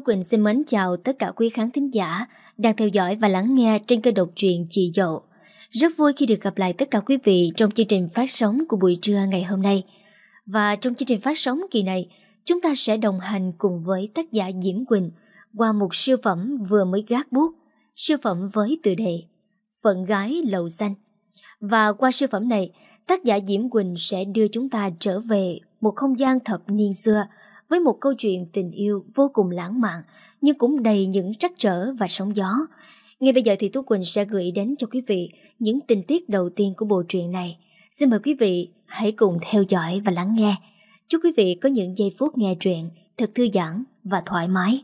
Thu Quỳnh xin mến chào tất cả quý khán thính giả đang theo dõi và lắng nghe trên kênh độc truyện Chị Dậu. Rất vui khi được gặp lại tất cả quý vị trong chương trình phát sóng của buổi trưa ngày hôm nay. Và trong chương trình phát sóng kỳ này, chúng ta sẽ đồng hành cùng với tác giả Diễm Quỳnh qua một siêu phẩm vừa mới gác bút, siêu phẩm với tựa đề Phận gái lầu xanh. Và qua siêu phẩm này, tác giả Diễm Quỳnh sẽ đưa chúng ta trở về một không gian thập niên xưa với một câu chuyện tình yêu vô cùng lãng mạn nhưng cũng đầy những trắc trở và sóng gió. Ngay bây giờ thì Tú Quỳnh sẽ gửi đến cho quý vị những tình tiết đầu tiên của bộ truyện này. Xin mời quý vị hãy cùng theo dõi và lắng nghe. Chúc quý vị có những giây phút nghe truyện thật thư giãn và thoải mái.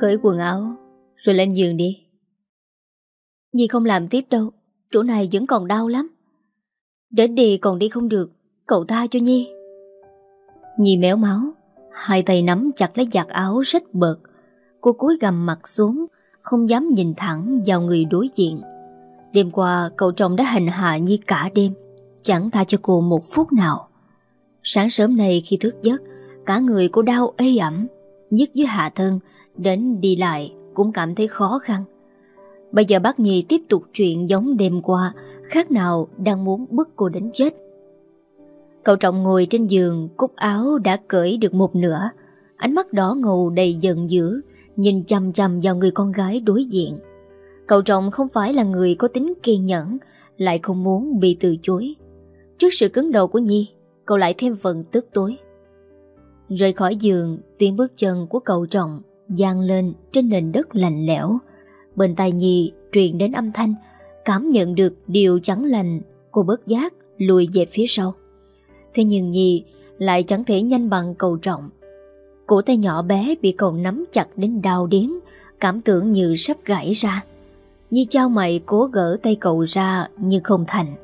cởi quần áo Rồi lên giường đi Nhi không làm tiếp đâu Chỗ này vẫn còn đau lắm Đến đi còn đi không được Cậu tha cho Nhi Nhi méo máu Hai tay nắm chặt lấy giặt áo rách bợt Cô cúi gầm mặt xuống Không dám nhìn thẳng vào người đối diện Đêm qua cậu chồng đã hành hạ Nhi cả đêm Chẳng tha cho cô một phút nào Sáng sớm nay khi thức giấc Cả người cô đau ê ẩm Nhất dưới hạ thân đến đi lại cũng cảm thấy khó khăn. Bây giờ bác Nhi tiếp tục chuyện giống đêm qua, khác nào đang muốn bức cô đến chết. Cậu Trọng ngồi trên giường, cúc áo đã cởi được một nửa, ánh mắt đỏ ngầu đầy giận dữ, nhìn chằm chằm vào người con gái đối diện. Cậu Trọng không phải là người có tính kiên nhẫn, lại không muốn bị từ chối. Trước sự cứng đầu của Nhi, cậu lại thêm phần tức tối. Rời khỏi giường, tiếng bước chân của cậu Trọng gian lên trên nền đất lạnh lẽo. Bên tai Nhi truyền đến âm thanh, cảm nhận được điều chẳng lành, cô bớt giác lùi về phía sau. Thế nhưng Nhi lại chẳng thể nhanh bằng cầu trọng. Cổ tay nhỏ bé bị cầu nắm chặt đến đau đớn cảm tưởng như sắp gãy ra. Nhi trao mày cố gỡ tay cậu ra nhưng không thành.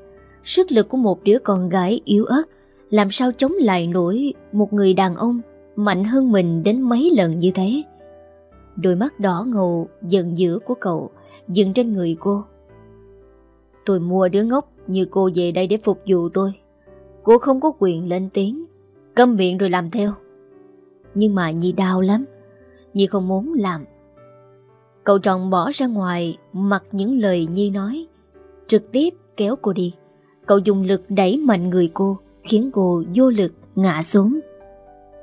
Sức lực của một đứa con gái yếu ớt làm sao chống lại nổi một người đàn ông mạnh hơn mình đến mấy lần như thế. Đôi mắt đỏ ngầu giận dữ của cậu Dừng trên người cô Tôi mua đứa ngốc như cô về đây để phục vụ tôi Cô không có quyền lên tiếng Câm miệng rồi làm theo Nhưng mà Nhi đau lắm Nhi không muốn làm Cậu trọng bỏ ra ngoài Mặc những lời Nhi nói Trực tiếp kéo cô đi Cậu dùng lực đẩy mạnh người cô Khiến cô vô lực ngã xuống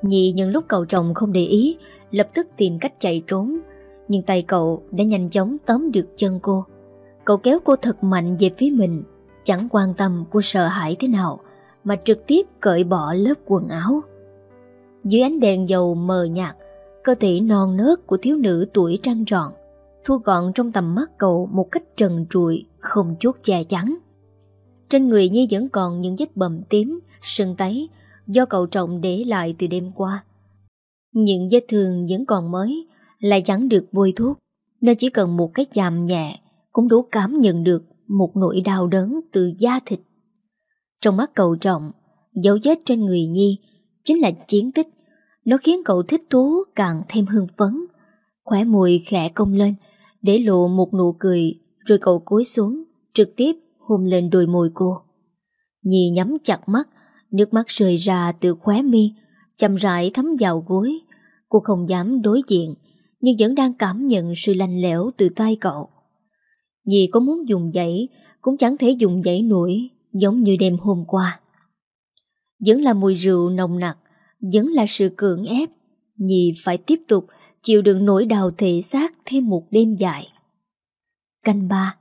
Nhi nhân lúc cậu chồng không để ý lập tức tìm cách chạy trốn, nhưng tay cậu đã nhanh chóng tóm được chân cô. Cậu kéo cô thật mạnh về phía mình, chẳng quan tâm cô sợ hãi thế nào, mà trực tiếp cởi bỏ lớp quần áo. Dưới ánh đèn dầu mờ nhạt, cơ thể non nớt của thiếu nữ tuổi trăng tròn, thu gọn trong tầm mắt cậu một cách trần trụi, không chút che chắn. Trên người như vẫn còn những vết bầm tím, sưng tấy do cậu trọng để lại từ đêm qua. Những vết thương vẫn còn mới Lại chẳng được bôi thuốc Nên chỉ cần một cái chạm nhẹ Cũng đủ cảm nhận được Một nỗi đau đớn từ da thịt Trong mắt cậu trọng Dấu vết trên người Nhi Chính là chiến tích Nó khiến cậu thích thú càng thêm hương phấn Khỏe mùi khẽ công lên Để lộ một nụ cười Rồi cậu cúi xuống Trực tiếp hôn lên đôi môi cô Nhi nhắm chặt mắt Nước mắt rơi ra từ khóe mi chậm rãi thấm vào gối. Cô không dám đối diện, nhưng vẫn đang cảm nhận sự lành lẽo từ tay cậu. Dì có muốn dùng dãy, cũng chẳng thể dùng dãy nổi, giống như đêm hôm qua. Vẫn là mùi rượu nồng nặc, vẫn là sự cưỡng ép. Nhì phải tiếp tục chịu đựng nỗi đau thể xác thêm một đêm dài. Canh ba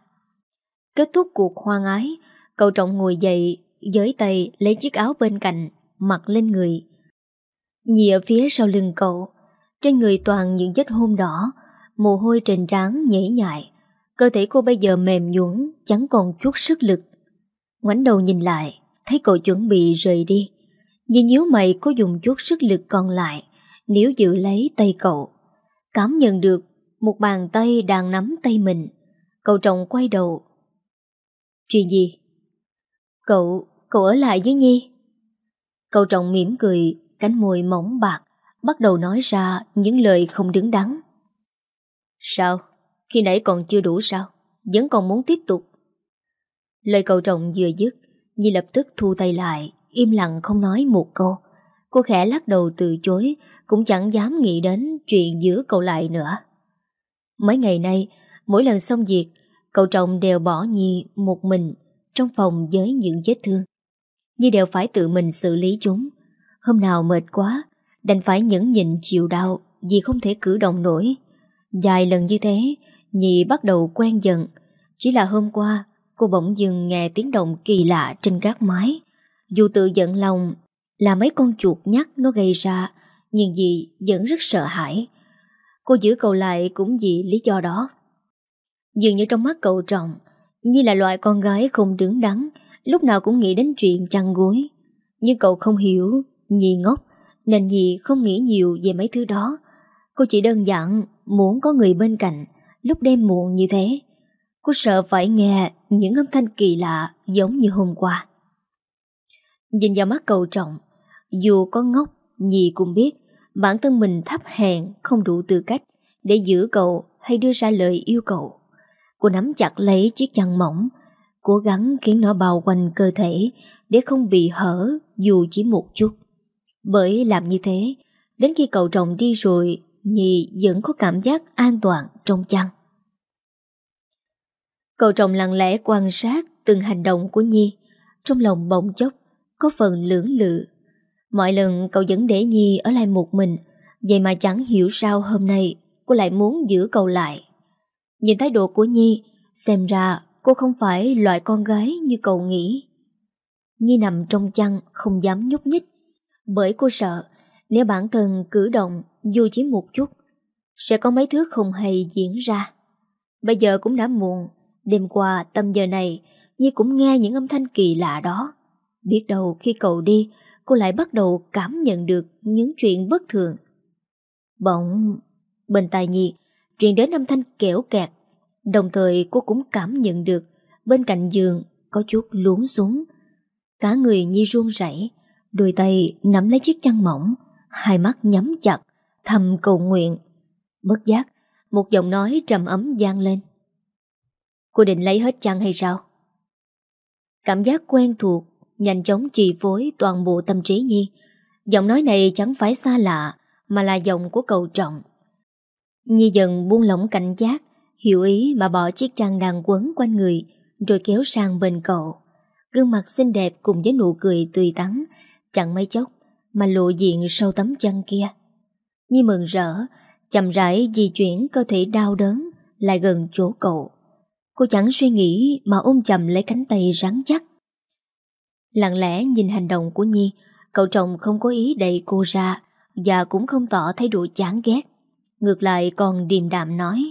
Kết thúc cuộc hoang ái, cậu trọng ngồi dậy, giới tay lấy chiếc áo bên cạnh, mặc lên người, Nhìa phía sau lưng cậu Trên người toàn những vết hôn đỏ Mồ hôi trên trán nhễ nhại Cơ thể cô bây giờ mềm nhũn Chẳng còn chút sức lực Ngoảnh đầu nhìn lại Thấy cậu chuẩn bị rời đi Vì nhíu mày cô dùng chút sức lực còn lại nếu giữ lấy tay cậu Cảm nhận được Một bàn tay đang nắm tay mình Cậu trọng quay đầu Chuyện gì? Cậu, cậu ở lại với Nhi Cậu trọng mỉm cười cánh môi mỏng bạc, bắt đầu nói ra những lời không đứng đắn. Sao? Khi nãy còn chưa đủ sao? Vẫn còn muốn tiếp tục. Lời cầu trọng vừa dứt, Nhi lập tức thu tay lại, im lặng không nói một câu. Cô khẽ lắc đầu từ chối, cũng chẳng dám nghĩ đến chuyện giữa cậu lại nữa. Mấy ngày nay, mỗi lần xong việc, cậu trọng đều bỏ Nhi một mình trong phòng với những vết thương. Nhi đều phải tự mình xử lý chúng. Hôm nào mệt quá Đành phải nhẫn nhịn chịu đau Vì không thể cử động nổi Dài lần như thế Nhi bắt đầu quen dần Chỉ là hôm qua Cô bỗng dừng nghe tiếng động kỳ lạ trên gác mái Dù tự giận lòng Là mấy con chuột nhắt nó gây ra Nhưng Dì vẫn rất sợ hãi Cô giữ cậu lại cũng vì lý do đó Dường như trong mắt cậu trọng Nhi là loại con gái không đứng đắn Lúc nào cũng nghĩ đến chuyện chăn gối Nhưng cậu không hiểu Nhi ngốc, nên Nhi không nghĩ nhiều về mấy thứ đó. Cô chỉ đơn giản muốn có người bên cạnh lúc đêm muộn như thế. Cô sợ phải nghe những âm thanh kỳ lạ giống như hôm qua. Nhìn vào mắt cầu trọng, dù có ngốc, Nhi cũng biết bản thân mình thấp hèn không đủ tư cách để giữ cậu hay đưa ra lời yêu cầu. Cô nắm chặt lấy chiếc chăn mỏng, cố gắng khiến nó bao quanh cơ thể để không bị hở dù chỉ một chút. Bởi làm như thế, đến khi cậu chồng đi rồi, Nhi vẫn có cảm giác an toàn trong chăn. Cậu chồng lặng lẽ quan sát từng hành động của Nhi, trong lòng bỗng chốc, có phần lưỡng lự. Mọi lần cậu vẫn để Nhi ở lại một mình, vậy mà chẳng hiểu sao hôm nay cô lại muốn giữ cậu lại. Nhìn thái độ của Nhi, xem ra cô không phải loại con gái như cậu nghĩ. Nhi nằm trong chăn không dám nhúc nhích. Bởi cô sợ Nếu bản thân cử động Dù chỉ một chút Sẽ có mấy thứ không hay diễn ra Bây giờ cũng đã muộn Đêm qua tâm giờ này Nhi cũng nghe những âm thanh kỳ lạ đó Biết đâu khi cậu đi Cô lại bắt đầu cảm nhận được Những chuyện bất thường Bỗng Bên tai Nhi Truyền đến âm thanh kẻo kẹt Đồng thời cô cũng cảm nhận được Bên cạnh giường có chút luống xuống Cả người Nhi run rẩy Đôi tay nắm lấy chiếc chăn mỏng Hai mắt nhắm chặt Thầm cầu nguyện Bất giác Một giọng nói trầm ấm gian lên Cô định lấy hết chăn hay sao? Cảm giác quen thuộc Nhanh chóng trì phối toàn bộ tâm trí Nhi Giọng nói này chẳng phải xa lạ Mà là giọng của cầu trọng Nhi dần buông lỏng cảnh giác Hiểu ý mà bỏ chiếc chăn đang quấn quanh người Rồi kéo sang bên cậu Gương mặt xinh đẹp cùng với nụ cười tươi tắn Chẳng mấy chốc Mà lộ diện sau tấm chăn kia Nhi mừng rỡ Chậm rãi di chuyển cơ thể đau đớn Lại gần chỗ cậu Cô chẳng suy nghĩ mà ôm chầm lấy cánh tay rắn chắc Lặng lẽ nhìn hành động của Nhi Cậu chồng không có ý đẩy cô ra Và cũng không tỏ thái độ chán ghét Ngược lại còn điềm đạm nói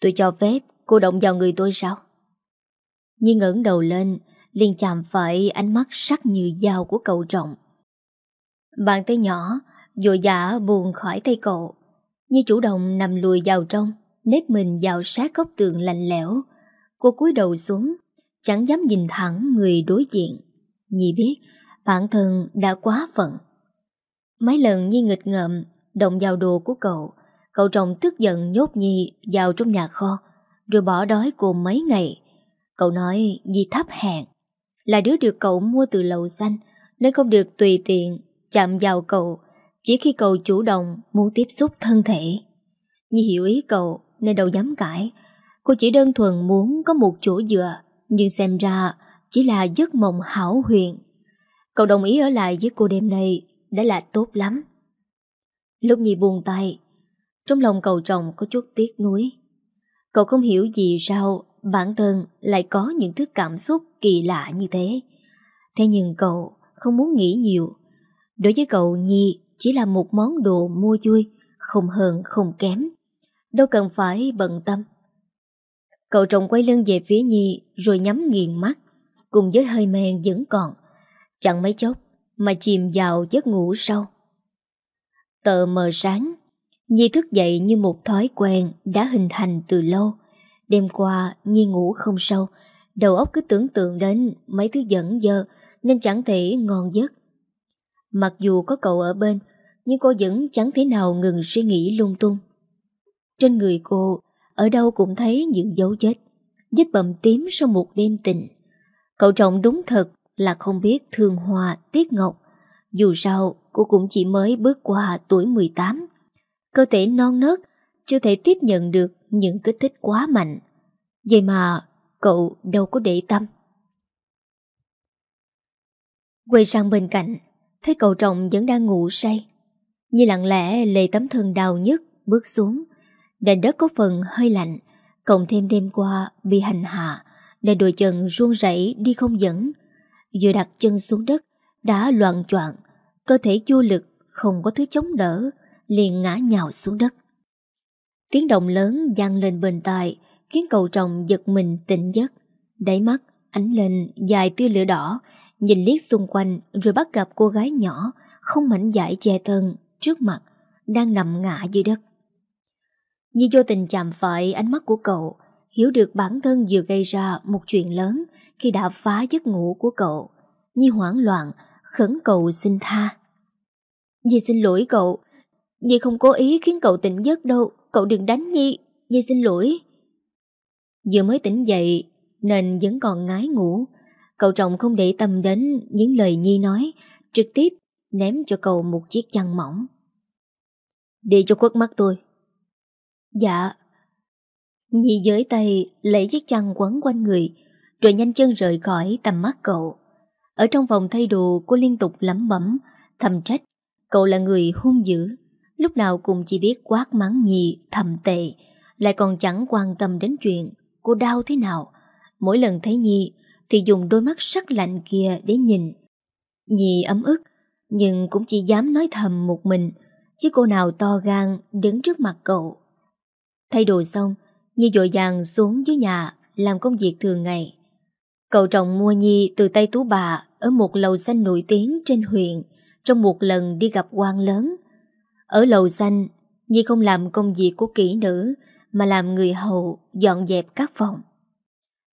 Tôi cho phép cô động vào người tôi sao Nhi ngẩng đầu lên liền chạm phải ánh mắt sắc như dao của cậu trọng. Bàn tay nhỏ, dội dã buồn khỏi tay cậu. Như chủ động nằm lùi vào trong, nếp mình vào sát góc tường lạnh lẽo. Cô cúi đầu xuống, chẳng dám nhìn thẳng người đối diện. Nhi biết, bản thân đã quá phận. Mấy lần Nhi nghịch ngợm, động vào đồ của cậu, cậu chồng tức giận nhốt Nhi vào trong nhà kho, rồi bỏ đói cô mấy ngày. Cậu nói Nhi thấp hẹn, là đứa được cậu mua từ lầu xanh nên không được tùy tiện chạm vào cậu chỉ khi cậu chủ động muốn tiếp xúc thân thể. Nhi hiểu ý cậu nên đâu dám cãi. Cô chỉ đơn thuần muốn có một chỗ dựa nhưng xem ra chỉ là giấc mộng hảo huyền. Cậu đồng ý ở lại với cô đêm nay đã là tốt lắm. Lúc Nhi buồn tay, trong lòng cậu chồng có chút tiếc nuối. Cậu không hiểu gì sao bản thân lại có những thứ cảm xúc kỳ lạ như thế. Thế nhưng cậu không muốn nghĩ nhiều. Đối với cậu Nhi chỉ là một món đồ mua vui, không hơn không kém. Đâu cần phải bận tâm. Cậu trọng quay lưng về phía Nhi rồi nhắm nghiền mắt, cùng với hơi men vẫn còn. Chẳng mấy chốc mà chìm vào giấc ngủ sâu. Tờ mờ sáng, Nhi thức dậy như một thói quen đã hình thành từ lâu. Đêm qua Nhi ngủ không sâu Đầu óc cứ tưởng tượng đến mấy thứ dẫn dơ Nên chẳng thể ngon giấc Mặc dù có cậu ở bên Nhưng cô vẫn chẳng thể nào ngừng suy nghĩ lung tung Trên người cô Ở đâu cũng thấy những dấu vết Vết bầm tím sau một đêm tình Cậu trọng đúng thật Là không biết thương hòa tiết ngọc Dù sao cô cũng chỉ mới bước qua tuổi 18 Cơ thể non nớt Chưa thể tiếp nhận được những kích thích quá mạnh. Vậy mà cậu đâu có để tâm. Quay sang bên cạnh, thấy cậu trọng vẫn đang ngủ say. Như lặng lẽ lề tấm thân đau nhức bước xuống. Đành đất có phần hơi lạnh, cộng thêm đêm qua bị hành hạ, nên đôi chân run rẩy đi không dẫn. Vừa đặt chân xuống đất, đã loạn choạng, cơ thể vô lực không có thứ chống đỡ, liền ngã nhào xuống đất. Tiếng động lớn vang lên bên tai, khiến cậu chồng giật mình tỉnh giấc. Đáy mắt, ánh lên dài tia lửa đỏ, nhìn liếc xung quanh rồi bắt gặp cô gái nhỏ, không mảnh giải che thân, trước mặt, đang nằm ngã dưới đất. Như vô tình chạm phải ánh mắt của cậu, hiểu được bản thân vừa gây ra một chuyện lớn khi đã phá giấc ngủ của cậu. như hoảng loạn, khẩn cầu xin tha. Nhi xin lỗi cậu, Nhi không cố ý khiến cậu tỉnh giấc đâu cậu đừng đánh Nhi, Nhi xin lỗi. Vừa mới tỉnh dậy nên vẫn còn ngái ngủ, cậu trọng không để tâm đến những lời Nhi nói, trực tiếp ném cho cậu một chiếc chăn mỏng. Đi cho khuất mắt tôi. Dạ. Nhi giới tay lấy chiếc chăn quấn quanh người, rồi nhanh chân rời khỏi tầm mắt cậu. Ở trong vòng thay đồ cô liên tục lẩm bẩm, thầm trách, cậu là người hung dữ lúc nào cũng chỉ biết quát mắng nhì, thầm tệ, lại còn chẳng quan tâm đến chuyện cô đau thế nào. Mỗi lần thấy Nhi thì dùng đôi mắt sắc lạnh kia để nhìn. Nhi ấm ức, nhưng cũng chỉ dám nói thầm một mình, chứ cô nào to gan đứng trước mặt cậu. Thay đồ xong, Nhi dội dàng xuống dưới nhà làm công việc thường ngày. Cậu trọng mua Nhi từ tay tú bà ở một lầu xanh nổi tiếng trên huyện trong một lần đi gặp quan lớn. Ở lầu xanh, Nhi không làm công việc của kỹ nữ mà làm người hầu dọn dẹp các phòng.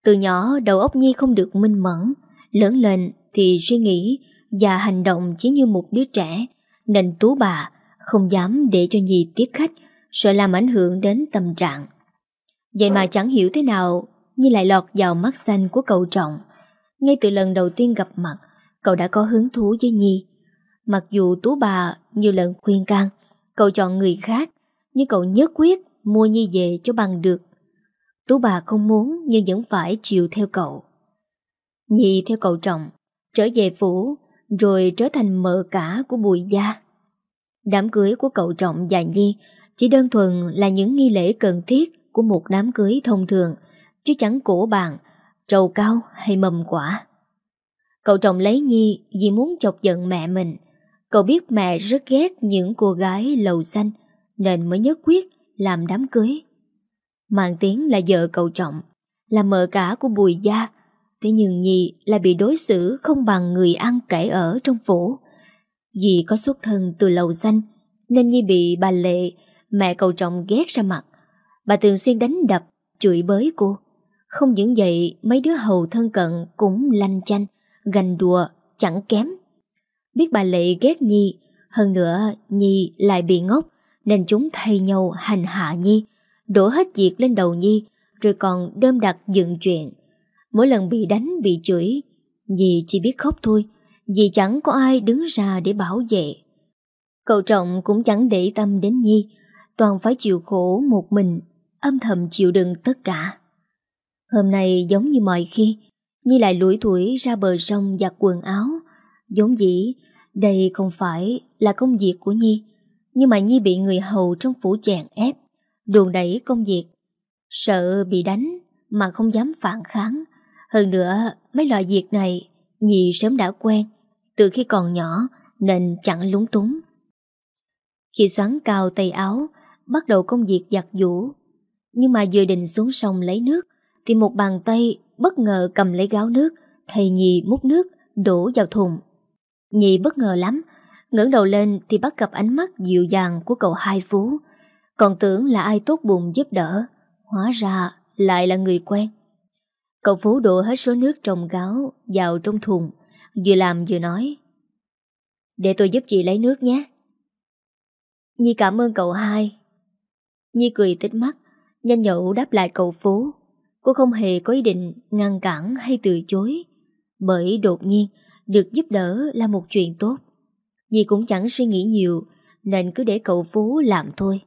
Từ nhỏ đầu óc Nhi không được minh mẫn, lớn lên thì suy nghĩ và hành động chỉ như một đứa trẻ, nên tú bà không dám để cho Nhi tiếp khách, sợ làm ảnh hưởng đến tâm trạng. Vậy mà chẳng hiểu thế nào Nhi lại lọt vào mắt xanh của cậu Trọng. Ngay từ lần đầu tiên gặp mặt, cậu đã có hứng thú với Nhi. Mặc dù tú bà nhiều lần khuyên can, Cậu chọn người khác Nhưng cậu nhất quyết mua Nhi về cho bằng được Tú bà không muốn nhưng vẫn phải chịu theo cậu Nhi theo cậu trọng Trở về phủ Rồi trở thành mợ cả của bùi gia Đám cưới của cậu trọng và Nhi Chỉ đơn thuần là những nghi lễ cần thiết Của một đám cưới thông thường Chứ chẳng cổ bàn Trầu cao hay mầm quả Cậu trọng lấy Nhi vì muốn chọc giận mẹ mình Cậu biết mẹ rất ghét những cô gái lầu xanh Nên mới nhất quyết làm đám cưới Mạng tiếng là vợ cậu Trọng Là mợ cả của Bùi Gia Thế nhưng nhì là bị đối xử không bằng người ăn kể ở trong phủ Vì có xuất thân từ lầu xanh Nên Nhi bị bà Lệ, mẹ cậu Trọng ghét ra mặt Bà thường xuyên đánh đập, chửi bới cô Không những vậy mấy đứa hầu thân cận cũng lanh chanh Gành đùa, chẳng kém Biết bà Lệ ghét Nhi, hơn nữa Nhi lại bị ngốc, nên chúng thay nhau hành hạ Nhi, đổ hết việc lên đầu Nhi, rồi còn đơm đặt dựng chuyện. Mỗi lần bị đánh, bị chửi, Nhi chỉ biết khóc thôi, vì chẳng có ai đứng ra để bảo vệ. Cậu Trọng cũng chẳng để tâm đến Nhi, toàn phải chịu khổ một mình, âm thầm chịu đựng tất cả. Hôm nay giống như mọi khi, Nhi lại lủi thủi ra bờ sông giặt quần áo. Giống dĩ, đây không phải là công việc của Nhi, nhưng mà Nhi bị người hầu trong phủ chèn ép, đùn đẩy công việc. Sợ bị đánh mà không dám phản kháng. Hơn nữa, mấy loại việc này Nhi sớm đã quen, từ khi còn nhỏ nên chẳng lúng túng. Khi xoắn cao tay áo, bắt đầu công việc giặt giũ. Nhưng mà vừa định xuống sông lấy nước, thì một bàn tay bất ngờ cầm lấy gáo nước, thầy Nhi múc nước, đổ vào thùng. Nhi bất ngờ lắm, ngẩng đầu lên thì bắt gặp ánh mắt dịu dàng của cậu hai phú. Còn tưởng là ai tốt bụng giúp đỡ, hóa ra lại là người quen. Cậu phú đổ hết số nước trồng gáo vào trong thùng, vừa làm vừa nói. Để tôi giúp chị lấy nước nhé. Nhi cảm ơn cậu hai. Nhi cười tích mắt, nhanh nhậu đáp lại cậu phú. Cô không hề có ý định ngăn cản hay từ chối. Bởi đột nhiên, được giúp đỡ là một chuyện tốt. Nhi cũng chẳng suy nghĩ nhiều, nên cứ để cậu Phú làm thôi.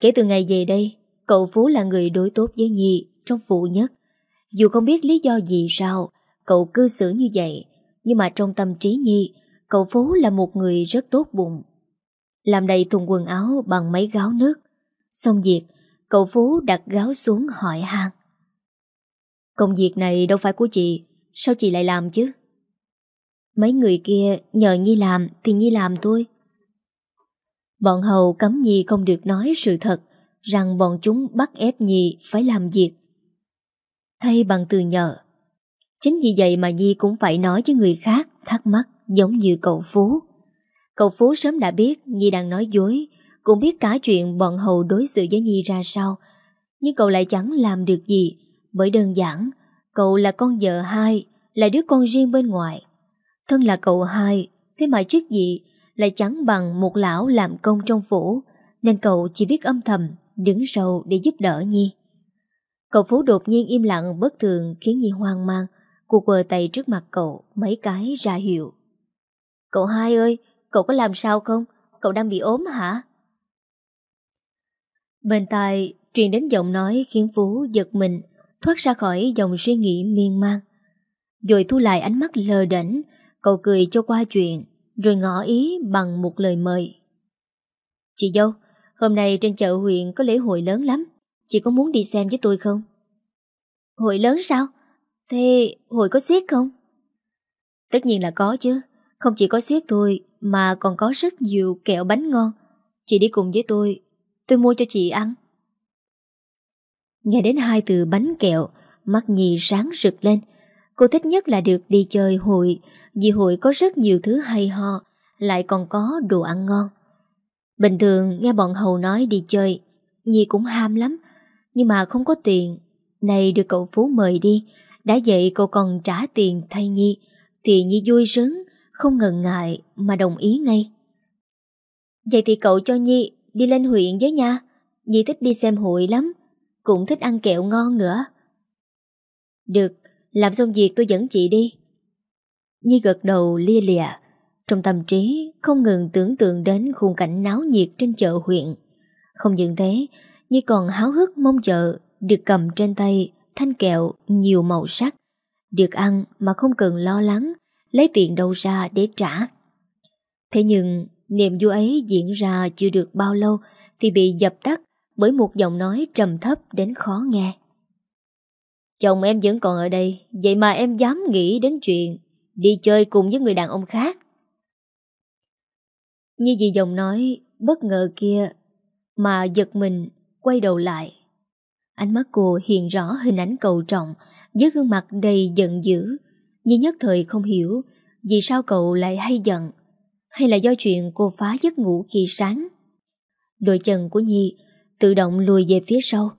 Kể từ ngày về đây, cậu Phú là người đối tốt với Nhi trong vụ nhất. Dù không biết lý do gì sao, cậu cư xử như vậy, nhưng mà trong tâm trí Nhi, cậu Phú là một người rất tốt bụng. Làm đầy thùng quần áo bằng mấy gáo nước. Xong việc, cậu Phú đặt gáo xuống hỏi hàng. Công việc này đâu phải của chị, sao chị lại làm chứ? Mấy người kia nhờ Nhi làm thì Nhi làm thôi. Bọn hầu cấm Nhi không được nói sự thật rằng bọn chúng bắt ép Nhi phải làm việc. Thay bằng từ nhờ. Chính vì vậy mà Nhi cũng phải nói với người khác thắc mắc giống như cậu Phú. Cậu Phú sớm đã biết Nhi đang nói dối, cũng biết cả chuyện bọn hầu đối xử với Nhi ra sao, nhưng cậu lại chẳng làm được gì, bởi đơn giản, cậu là con vợ hai, là đứa con riêng bên ngoài. Thân là cậu hai, thế mà trước gì lại chẳng bằng một lão làm công trong phủ, nên cậu chỉ biết âm thầm, đứng sau để giúp đỡ Nhi. Cậu phú đột nhiên im lặng bất thường khiến Nhi hoang mang, cô quờ tay trước mặt cậu mấy cái ra hiệu. Cậu hai ơi, cậu có làm sao không? Cậu đang bị ốm hả? Bên tai truyền đến giọng nói khiến Phú giật mình, thoát ra khỏi dòng suy nghĩ miên man. Rồi thu lại ánh mắt lờ đỉnh, Cậu cười cho qua chuyện Rồi ngỏ ý bằng một lời mời Chị dâu Hôm nay trên chợ huyện có lễ hội lớn lắm Chị có muốn đi xem với tôi không? Hội lớn sao? Thế hội có xiết không? Tất nhiên là có chứ Không chỉ có xiết thôi Mà còn có rất nhiều kẹo bánh ngon Chị đi cùng với tôi Tôi mua cho chị ăn Nghe đến hai từ bánh kẹo Mắt nhì sáng rực lên Cô thích nhất là được đi chơi hội, vì hội có rất nhiều thứ hay ho, lại còn có đồ ăn ngon. Bình thường nghe bọn Hầu nói đi chơi, Nhi cũng ham lắm, nhưng mà không có tiền. Này được cậu Phú mời đi, đã vậy cậu còn trả tiền thay Nhi, thì Nhi vui sướng, không ngần ngại mà đồng ý ngay. Vậy thì cậu cho Nhi đi lên huyện với nha, Nhi thích đi xem hội lắm, cũng thích ăn kẹo ngon nữa. Được, làm xong việc tôi dẫn chị đi Nhi gật đầu lia lịa Trong tâm trí không ngừng tưởng tượng đến khung cảnh náo nhiệt trên chợ huyện Không những thế Nhi còn háo hức mong chợ Được cầm trên tay thanh kẹo nhiều màu sắc Được ăn mà không cần lo lắng Lấy tiền đâu ra để trả Thế nhưng niềm vui ấy diễn ra chưa được bao lâu Thì bị dập tắt bởi một giọng nói trầm thấp đến khó nghe Chồng em vẫn còn ở đây Vậy mà em dám nghĩ đến chuyện Đi chơi cùng với người đàn ông khác Như dì dòng nói Bất ngờ kia Mà giật mình Quay đầu lại Ánh mắt cô hiện rõ hình ảnh cầu trọng Với gương mặt đầy giận dữ Như nhất thời không hiểu Vì sao cậu lại hay giận Hay là do chuyện cô phá giấc ngủ khi sáng Đôi chân của Nhi Tự động lùi về phía sau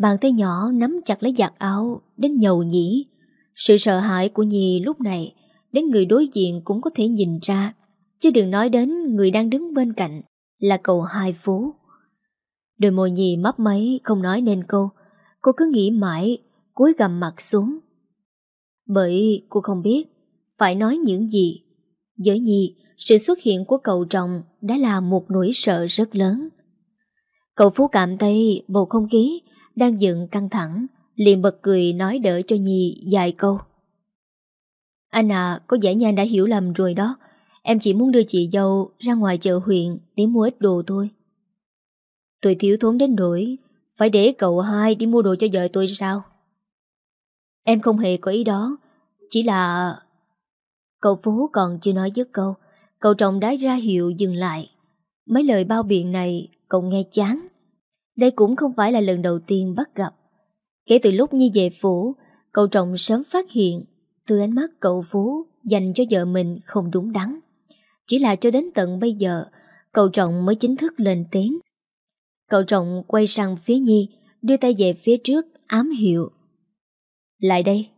Bàn tay nhỏ nắm chặt lấy giặt áo Đến nhầu nhĩ Sự sợ hãi của Nhi lúc này Đến người đối diện cũng có thể nhìn ra Chứ đừng nói đến người đang đứng bên cạnh Là cậu hai phú Đôi môi Nhi mấp máy Không nói nên câu Cô cứ nghĩ mãi cúi gầm mặt xuống Bởi cô không biết Phải nói những gì Với Nhi Sự xuất hiện của cậu chồng Đã là một nỗi sợ rất lớn Cậu Phú cảm thấy bầu không khí đang dựng căng thẳng, liền bật cười nói đỡ cho Nhi vài câu. Anh à, có vẻ như anh đã hiểu lầm rồi đó. Em chỉ muốn đưa chị dâu ra ngoài chợ huyện để mua ít đồ thôi. Tôi thiếu thốn đến nỗi phải để cậu hai đi mua đồ cho vợ tôi sao? Em không hề có ý đó, chỉ là... Cậu Phú còn chưa nói dứt câu, cậu trọng đã ra hiệu dừng lại. Mấy lời bao biện này cậu nghe chán, đây cũng không phải là lần đầu tiên bắt gặp. Kể từ lúc Nhi về phủ, cậu trọng sớm phát hiện từ ánh mắt cậu Phú dành cho vợ mình không đúng đắn. Chỉ là cho đến tận bây giờ, cậu trọng mới chính thức lên tiếng. Cậu trọng quay sang phía Nhi, đưa tay về phía trước, ám hiệu. Lại đây.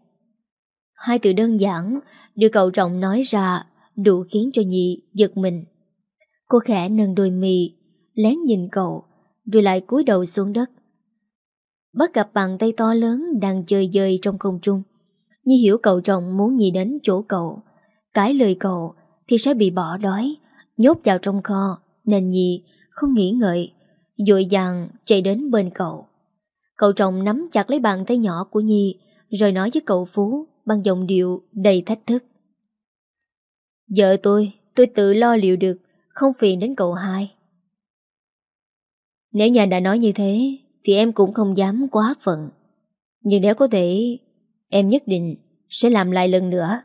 Hai từ đơn giản, đưa cậu trọng nói ra, đủ khiến cho Nhi giật mình. Cô khẽ nâng đôi mì, lén nhìn cậu, rồi lại cúi đầu xuống đất. Bắt gặp bàn tay to lớn đang chơi dơi trong không trung. Nhi hiểu cậu trọng muốn gì đến chỗ cậu. Cái lời cậu thì sẽ bị bỏ đói, nhốt vào trong kho, nên Nhi không nghĩ ngợi, dội dàng chạy đến bên cậu. Cậu trọng nắm chặt lấy bàn tay nhỏ của Nhi rồi nói với cậu Phú bằng giọng điệu đầy thách thức. Vợ tôi, tôi tự lo liệu được, không phiền đến cậu hai. Nếu như anh đã nói như thế Thì em cũng không dám quá phận Nhưng nếu có thể Em nhất định sẽ làm lại lần nữa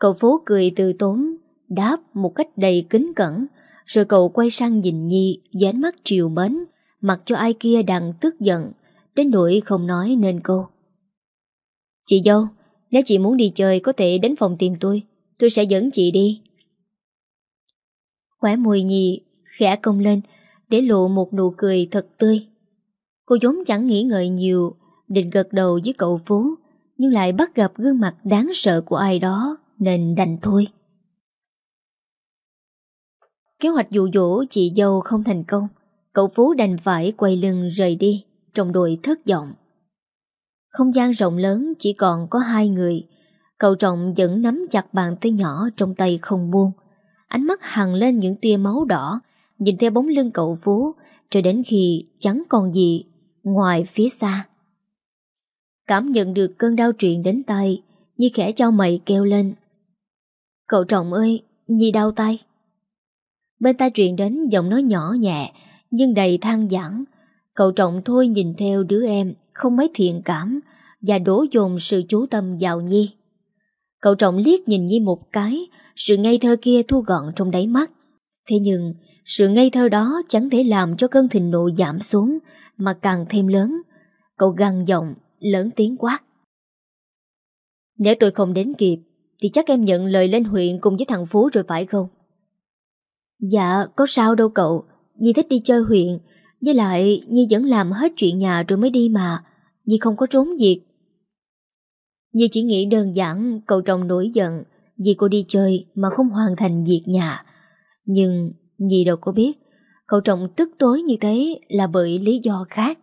Cậu phố cười từ tốn Đáp một cách đầy kính cẩn Rồi cậu quay sang nhìn Nhi Với ánh mắt triều mến Mặc cho ai kia đang tức giận Đến nỗi không nói nên câu Chị dâu Nếu chị muốn đi chơi có thể đến phòng tìm tôi Tôi sẽ dẫn chị đi Khỏe mùi Nhi khẽ công lên để lộ một nụ cười thật tươi. Cô vốn chẳng nghĩ ngợi nhiều, định gật đầu với cậu Phú, nhưng lại bắt gặp gương mặt đáng sợ của ai đó nên đành thôi. Kế hoạch dụ dỗ chị dâu không thành công, cậu Phú đành phải quay lưng rời đi, trong đội thất vọng. Không gian rộng lớn chỉ còn có hai người, cậu trọng vẫn nắm chặt bàn tay nhỏ trong tay không buông, ánh mắt hằng lên những tia máu đỏ nhìn theo bóng lưng cậu Phú cho đến khi chẳng còn gì ngoài phía xa. Cảm nhận được cơn đau truyền đến tay, Nhi khẽ cho mày kêu lên. Cậu trọng ơi, Nhi đau tay. Bên tai truyền đến giọng nói nhỏ nhẹ nhưng đầy than giảng. Cậu trọng thôi nhìn theo đứa em không mấy thiện cảm và đổ dồn sự chú tâm vào Nhi. Cậu trọng liếc nhìn Nhi một cái, sự ngây thơ kia thu gọn trong đáy mắt. Thế nhưng, sự ngây thơ đó chẳng thể làm cho cơn thịnh nộ giảm xuống mà càng thêm lớn. Cậu gằn giọng, lớn tiếng quát. Nếu tôi không đến kịp, thì chắc em nhận lời lên huyện cùng với thằng Phú rồi phải không? Dạ, có sao đâu cậu. Nhi thích đi chơi huyện, với lại Nhi vẫn làm hết chuyện nhà rồi mới đi mà. Nhi không có trốn việc. Nhi chỉ nghĩ đơn giản cậu chồng nổi giận vì cô đi chơi mà không hoàn thành việc nhà. Nhưng Nhi đâu có biết Cậu trọng tức tối như thế là bởi lý do khác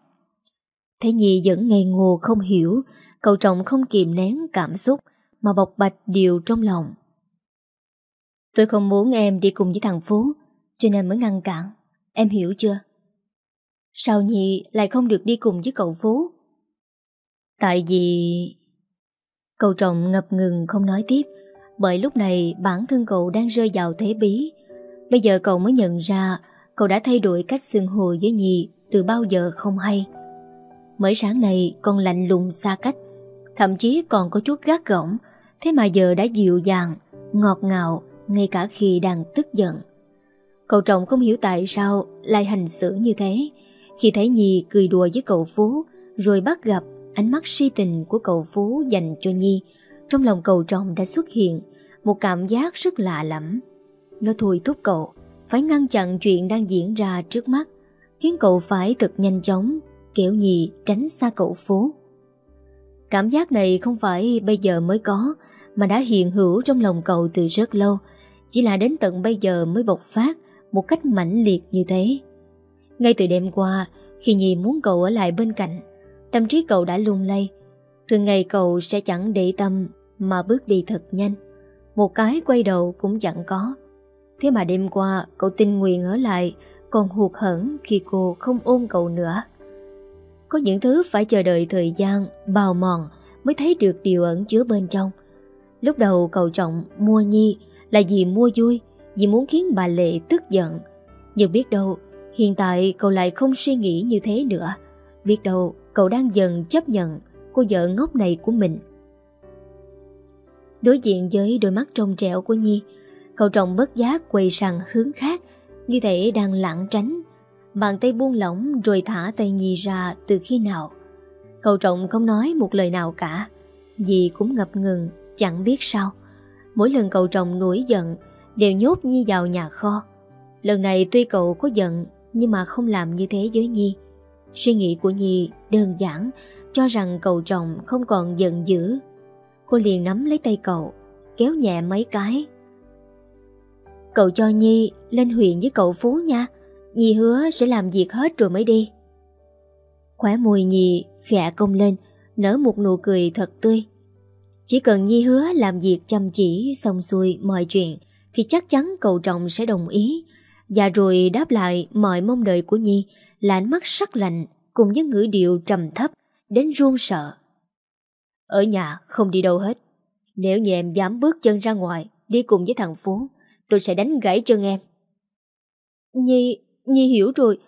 Thế nhị vẫn ngây ngô không hiểu Cậu trọng không kìm nén cảm xúc Mà bộc bạch điều trong lòng Tôi không muốn em đi cùng với thằng Phú Cho nên mới ngăn cản Em hiểu chưa Sao nhị lại không được đi cùng với cậu Phú Tại vì Cậu trọng ngập ngừng không nói tiếp Bởi lúc này bản thân cậu đang rơi vào thế bí Bây giờ cậu mới nhận ra cậu đã thay đổi cách xưng hô với Nhi từ bao giờ không hay. Mới sáng nay còn lạnh lùng xa cách, thậm chí còn có chút gắt gỏng, thế mà giờ đã dịu dàng, ngọt ngào ngay cả khi đang tức giận. Cậu trọng không hiểu tại sao lại hành xử như thế. Khi thấy Nhi cười đùa với cậu Phú, rồi bắt gặp ánh mắt si tình của cậu Phú dành cho Nhi, trong lòng cậu trọng đã xuất hiện một cảm giác rất lạ lẫm. Nó thôi thúc cậu phải ngăn chặn chuyện đang diễn ra trước mắt, khiến cậu phải thật nhanh chóng, kiểu nhì tránh xa cậu phố. Cảm giác này không phải bây giờ mới có, mà đã hiện hữu trong lòng cậu từ rất lâu, chỉ là đến tận bây giờ mới bộc phát một cách mãnh liệt như thế. Ngay từ đêm qua, khi nhì muốn cậu ở lại bên cạnh, tâm trí cậu đã lung lay. Thường ngày cậu sẽ chẳng để tâm mà bước đi thật nhanh. Một cái quay đầu cũng chẳng có. Thế mà đêm qua cậu tình nguyện ở lại Còn hụt hẫng khi cô không ôm cậu nữa Có những thứ phải chờ đợi thời gian Bào mòn mới thấy được điều ẩn chứa bên trong Lúc đầu cậu trọng mua nhi Là vì mua vui Vì muốn khiến bà Lệ tức giận Nhưng biết đâu Hiện tại cậu lại không suy nghĩ như thế nữa Biết đâu cậu đang dần chấp nhận Cô vợ ngốc này của mình Đối diện với đôi mắt trong trẻo của Nhi Cậu trọng bất giác quay sang hướng khác Như thể đang lảng tránh Bàn tay buông lỏng rồi thả tay nhì ra từ khi nào Cậu trọng không nói một lời nào cả Dì cũng ngập ngừng Chẳng biết sao Mỗi lần cậu trọng nổi giận Đều nhốt Nhi vào nhà kho Lần này tuy cậu có giận Nhưng mà không làm như thế với Nhi Suy nghĩ của Nhi đơn giản Cho rằng cậu trọng không còn giận dữ Cô liền nắm lấy tay cậu Kéo nhẹ mấy cái Cậu cho Nhi lên huyện với cậu Phú nha Nhi hứa sẽ làm việc hết rồi mới đi Khóe môi Nhi khẽ cong lên Nở một nụ cười thật tươi Chỉ cần Nhi hứa làm việc chăm chỉ Xong xuôi mọi chuyện Thì chắc chắn cậu trọng sẽ đồng ý Và rồi đáp lại mọi mong đợi của Nhi Là ánh mắt sắc lạnh Cùng với ngữ điệu trầm thấp Đến run sợ Ở nhà không đi đâu hết Nếu như em dám bước chân ra ngoài Đi cùng với thằng Phú tôi sẽ đánh gãy chân em. Nhi, Nhi hiểu rồi.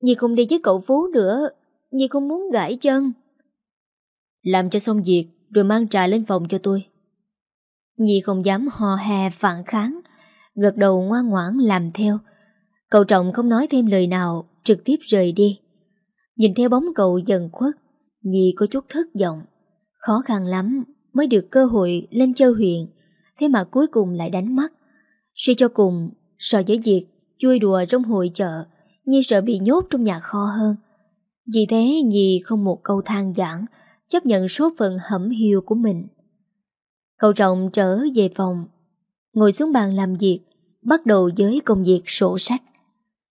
Nhi không đi với cậu Phú nữa. Nhi không muốn gãy chân. Làm cho xong việc rồi mang trà lên phòng cho tôi. Nhi không dám hò hè phản kháng. Gật đầu ngoan ngoãn làm theo. Cậu trọng không nói thêm lời nào, trực tiếp rời đi. Nhìn theo bóng cậu dần khuất, Nhi có chút thất vọng. Khó khăn lắm mới được cơ hội lên chơi huyện, thế mà cuối cùng lại đánh mất. Suy cho cùng, sợ với diệt, chui đùa trong hội chợ, Nhi sợ bị nhốt trong nhà kho hơn. Vì thế Nhi không một câu than giảng, chấp nhận số phận hẩm hiu của mình. Cậu trọng trở về phòng, ngồi xuống bàn làm việc, bắt đầu với công việc sổ sách.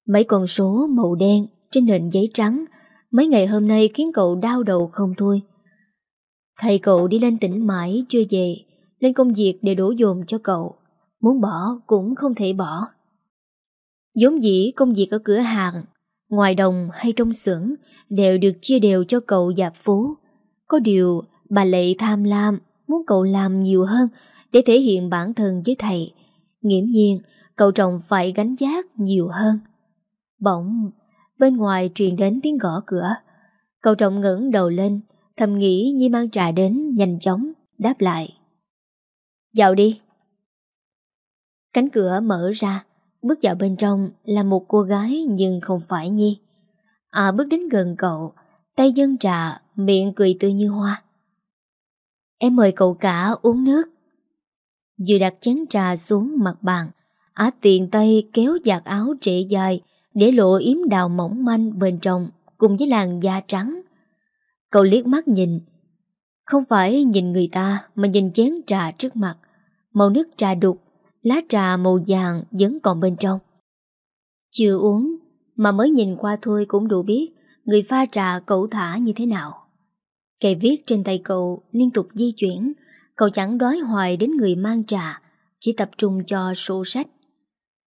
Mấy con số màu đen trên nền giấy trắng mấy ngày hôm nay khiến cậu đau đầu không thôi. Thầy cậu đi lên tỉnh mãi chưa về, nên công việc để đổ dồn cho cậu. Muốn bỏ cũng không thể bỏ vốn dĩ công việc ở cửa hàng Ngoài đồng hay trong xưởng Đều được chia đều cho cậu và phú Có điều bà Lệ tham lam Muốn cậu làm nhiều hơn Để thể hiện bản thân với thầy Nghiễm nhiên cậu chồng phải gánh giác nhiều hơn Bỗng Bên ngoài truyền đến tiếng gõ cửa Cậu trọng ngẩng đầu lên Thầm nghĩ như mang trà đến nhanh chóng Đáp lại Dạo đi Cánh cửa mở ra, bước vào bên trong là một cô gái nhưng không phải Nhi. À bước đến gần cậu, tay dân trà, miệng cười tươi như hoa. Em mời cậu cả uống nước. Vừa đặt chén trà xuống mặt bàn, Á tiền tay kéo giặt áo trễ dài để lộ yếm đào mỏng manh bên trong cùng với làn da trắng. Cậu liếc mắt nhìn, không phải nhìn người ta mà nhìn chén trà trước mặt. Màu nước trà đục lá trà màu vàng vẫn còn bên trong. Chưa uống, mà mới nhìn qua thôi cũng đủ biết người pha trà cậu thả như thế nào. Cây viết trên tay cậu liên tục di chuyển, cậu chẳng đói hoài đến người mang trà, chỉ tập trung cho sổ sách.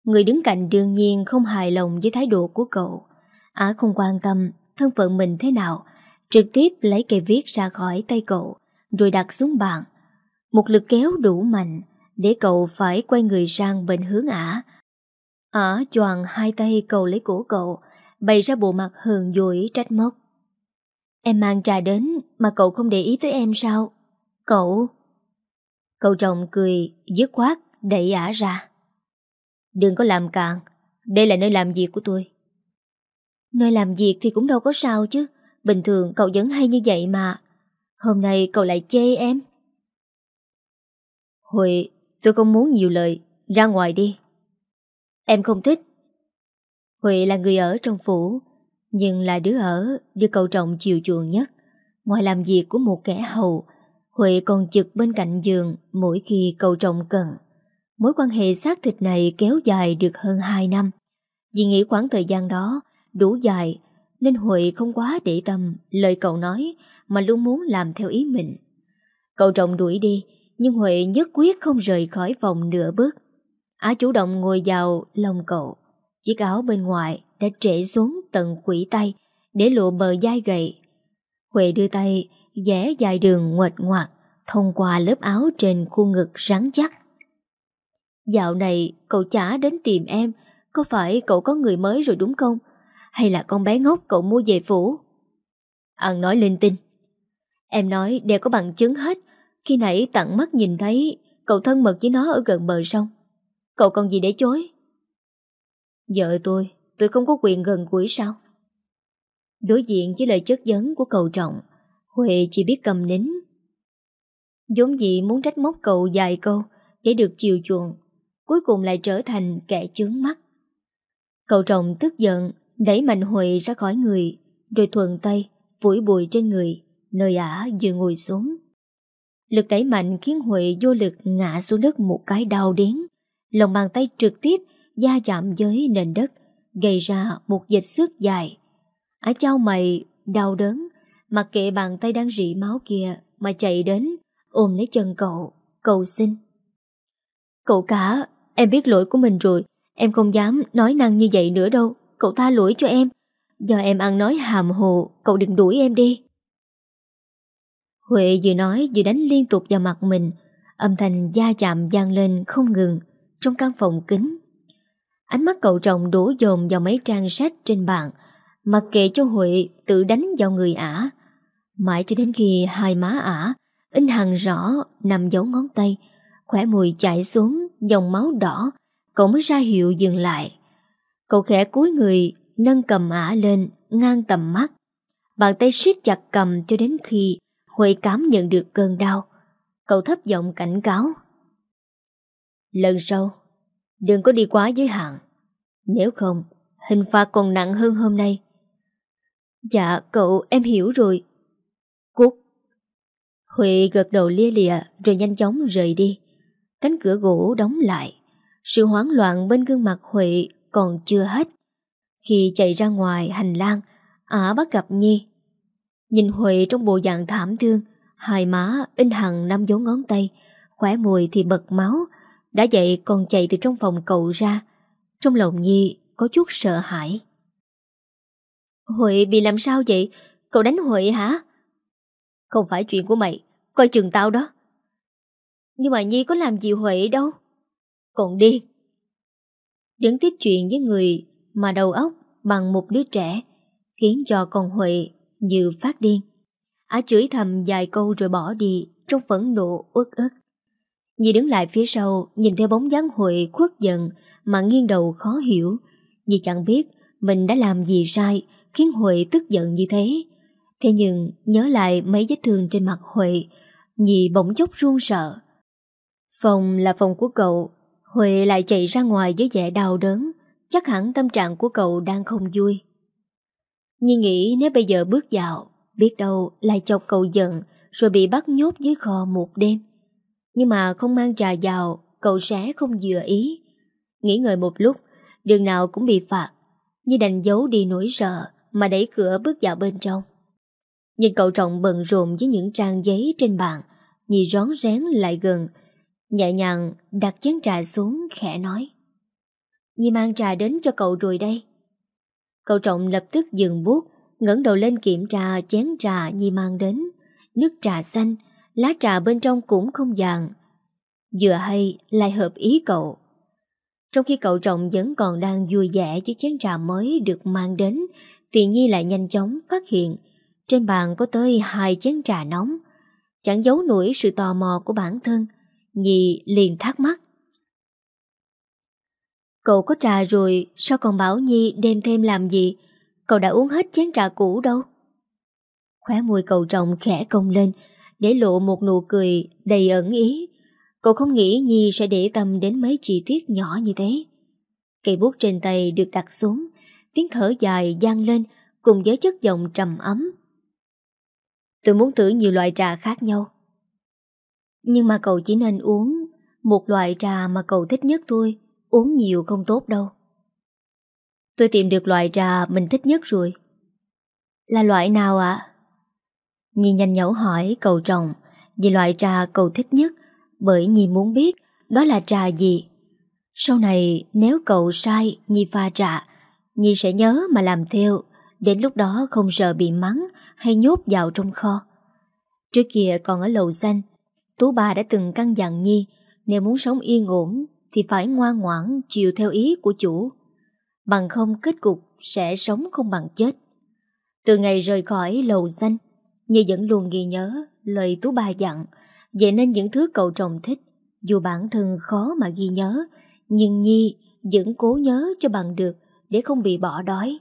Người đứng cạnh đương nhiên không hài lòng với thái độ của cậu. á không quan tâm thân phận mình thế nào, trực tiếp lấy cây viết ra khỏi tay cậu, rồi đặt xuống bàn. Một lực kéo đủ mạnh, để cậu phải quay người sang bên hướng ả. Ả choàng hai tay cầu lấy cổ cậu, bày ra bộ mặt hờn dỗi trách móc. Em mang trà đến mà cậu không để ý tới em sao? Cậu... Cậu chồng cười, dứt khoát, đẩy ả ra. Đừng có làm cạn, đây là nơi làm việc của tôi. Nơi làm việc thì cũng đâu có sao chứ, bình thường cậu vẫn hay như vậy mà. Hôm nay cậu lại chê em. Hồi Tôi không muốn nhiều lời Ra ngoài đi Em không thích Huệ là người ở trong phủ Nhưng là đứa ở Đứa cầu trọng chiều chuộng nhất Ngoài làm việc của một kẻ hầu Huệ còn trực bên cạnh giường Mỗi khi cầu trọng cần Mối quan hệ xác thịt này kéo dài được hơn 2 năm Vì nghĩ khoảng thời gian đó Đủ dài Nên Huệ không quá để tâm Lời cậu nói Mà luôn muốn làm theo ý mình Cậu trọng đuổi đi nhưng Huệ nhất quyết không rời khỏi phòng nửa bước. Á chủ động ngồi vào lòng cậu, chiếc áo bên ngoài đã trễ xuống tận quỷ tay để lộ bờ dai gậy. Huệ đưa tay vẽ dài đường ngoệt ngoạc thông qua lớp áo trên khuôn ngực rắn chắc. Dạo này cậu chả đến tìm em, có phải cậu có người mới rồi đúng không? Hay là con bé ngốc cậu mua về phủ? Ăn nói linh tinh. Em nói đều có bằng chứng hết, khi nãy tận mắt nhìn thấy Cậu thân mật với nó ở gần bờ sông Cậu còn gì để chối Vợ tôi Tôi không có quyền gần gũi sao Đối diện với lời chất vấn của cậu trọng Huệ chỉ biết cầm nín vốn gì muốn trách móc cậu dài câu Để được chiều chuộng Cuối cùng lại trở thành kẻ chướng mắt Cậu trọng tức giận Đẩy mạnh Huệ ra khỏi người Rồi thuần tay Phủi bụi trên người Nơi ả vừa ngồi xuống Lực đẩy mạnh khiến Huệ vô lực ngã xuống đất một cái đau đớn. Lòng bàn tay trực tiếp da chạm với nền đất, gây ra một dịch xước dài. Á à trao mày, đau đớn, mặc kệ bàn tay đang rỉ máu kia mà chạy đến, ôm lấy chân cậu, cầu xin. Cậu cả, em biết lỗi của mình rồi, em không dám nói năng như vậy nữa đâu, cậu tha lỗi cho em. Giờ em ăn nói hàm hồ, cậu đừng đuổi em đi. Huệ vừa nói vừa đánh liên tục vào mặt mình, âm thanh da chạm gian lên không ngừng trong căn phòng kính. Ánh mắt cậu chồng đổ dồn vào mấy trang sách trên bàn, mặc kệ cho Huệ tự đánh vào người ả. Mãi cho đến khi hai má ả, in hằn rõ nằm dấu ngón tay, khỏe mùi chảy xuống dòng máu đỏ, cậu mới ra hiệu dừng lại. Cậu khẽ cúi người, nâng cầm ả lên, ngang tầm mắt. Bàn tay siết chặt cầm cho đến khi Huệ cảm nhận được cơn đau. Cậu thấp giọng cảnh cáo. Lần sau, đừng có đi quá giới hạn. Nếu không, hình phạt còn nặng hơn hôm nay. Dạ, cậu em hiểu rồi. Cút. Huệ gật đầu lia lịa rồi nhanh chóng rời đi. Cánh cửa gỗ đóng lại. Sự hoảng loạn bên gương mặt Huệ còn chưa hết. Khi chạy ra ngoài hành lang, ả bắt gặp Nhi. Nhìn Huệ trong bộ dạng thảm thương, hai má in hằng năm dấu ngón tay, khỏe mùi thì bật máu, đã dậy còn chạy từ trong phòng cậu ra. Trong lòng Nhi có chút sợ hãi. Huệ bị làm sao vậy? Cậu đánh Huệ hả? Không phải chuyện của mày, coi chừng tao đó. Nhưng mà Nhi có làm gì Huệ đâu. Còn đi. Đứng tiếp chuyện với người mà đầu óc bằng một đứa trẻ khiến cho con Huệ như phát điên. Ả à chửi thầm vài câu rồi bỏ đi, trong phẫn nộ ướt ướt. Nhi đứng lại phía sau, nhìn theo bóng dáng Huệ khuất giận mà nghiêng đầu khó hiểu. Nhi chẳng biết mình đã làm gì sai khiến Huệ tức giận như thế. Thế nhưng nhớ lại mấy vết thương trên mặt Huệ, Nhi bỗng chốc run sợ. Phòng là phòng của cậu, Huệ lại chạy ra ngoài với vẻ đau đớn. Chắc hẳn tâm trạng của cậu đang không vui. Nhi nghĩ nếu bây giờ bước vào, biết đâu lại chọc cậu giận rồi bị bắt nhốt dưới kho một đêm. Nhưng mà không mang trà vào, cậu sẽ không dừa ý. Nghĩ ngợi một lúc, đường nào cũng bị phạt. Nhi đành giấu đi nỗi sợ mà đẩy cửa bước vào bên trong. Nhìn cậu trọng bận rộn với những trang giấy trên bàn, Nhi rón rén lại gần, nhẹ nhàng đặt chén trà xuống khẽ nói. Nhi mang trà đến cho cậu rồi đây. Cậu trọng lập tức dừng bút, ngẩng đầu lên kiểm tra chén trà Nhi mang đến. Nước trà xanh, lá trà bên trong cũng không vàng. vừa hay lại hợp ý cậu. Trong khi cậu trọng vẫn còn đang vui vẻ với chén trà mới được mang đến, thì Nhi lại nhanh chóng phát hiện trên bàn có tới hai chén trà nóng. Chẳng giấu nổi sự tò mò của bản thân, Nhi liền thắc mắc. Cậu có trà rồi, sao còn bảo Nhi đem thêm làm gì? Cậu đã uống hết chén trà cũ đâu. Khóe môi cậu trọng khẽ cong lên, để lộ một nụ cười đầy ẩn ý. Cậu không nghĩ Nhi sẽ để tâm đến mấy chi tiết nhỏ như thế. Cây bút trên tay được đặt xuống, tiếng thở dài gian lên cùng với chất giọng trầm ấm. Tôi muốn thử nhiều loại trà khác nhau. Nhưng mà cậu chỉ nên uống một loại trà mà cậu thích nhất thôi. Uống nhiều không tốt đâu Tôi tìm được loại trà mình thích nhất rồi Là loại nào ạ? À? Nhi nhanh nhẩu hỏi cậu chồng vì loại trà cậu thích nhất Bởi Nhi muốn biết Đó là trà gì Sau này nếu cậu sai Nhi pha trà Nhi sẽ nhớ mà làm theo Đến lúc đó không sợ bị mắng Hay nhốt vào trong kho Trước kia còn ở lầu xanh Tú bà đã từng căn dặn Nhi Nếu muốn sống yên ổn thì phải ngoan ngoãn chiều theo ý của chủ. Bằng không kết cục sẽ sống không bằng chết. Từ ngày rời khỏi lầu xanh, Nhi vẫn luôn ghi nhớ lời Tú Ba dặn, vậy nên những thứ cậu chồng thích, dù bản thân khó mà ghi nhớ, nhưng Nhi vẫn cố nhớ cho bằng được để không bị bỏ đói.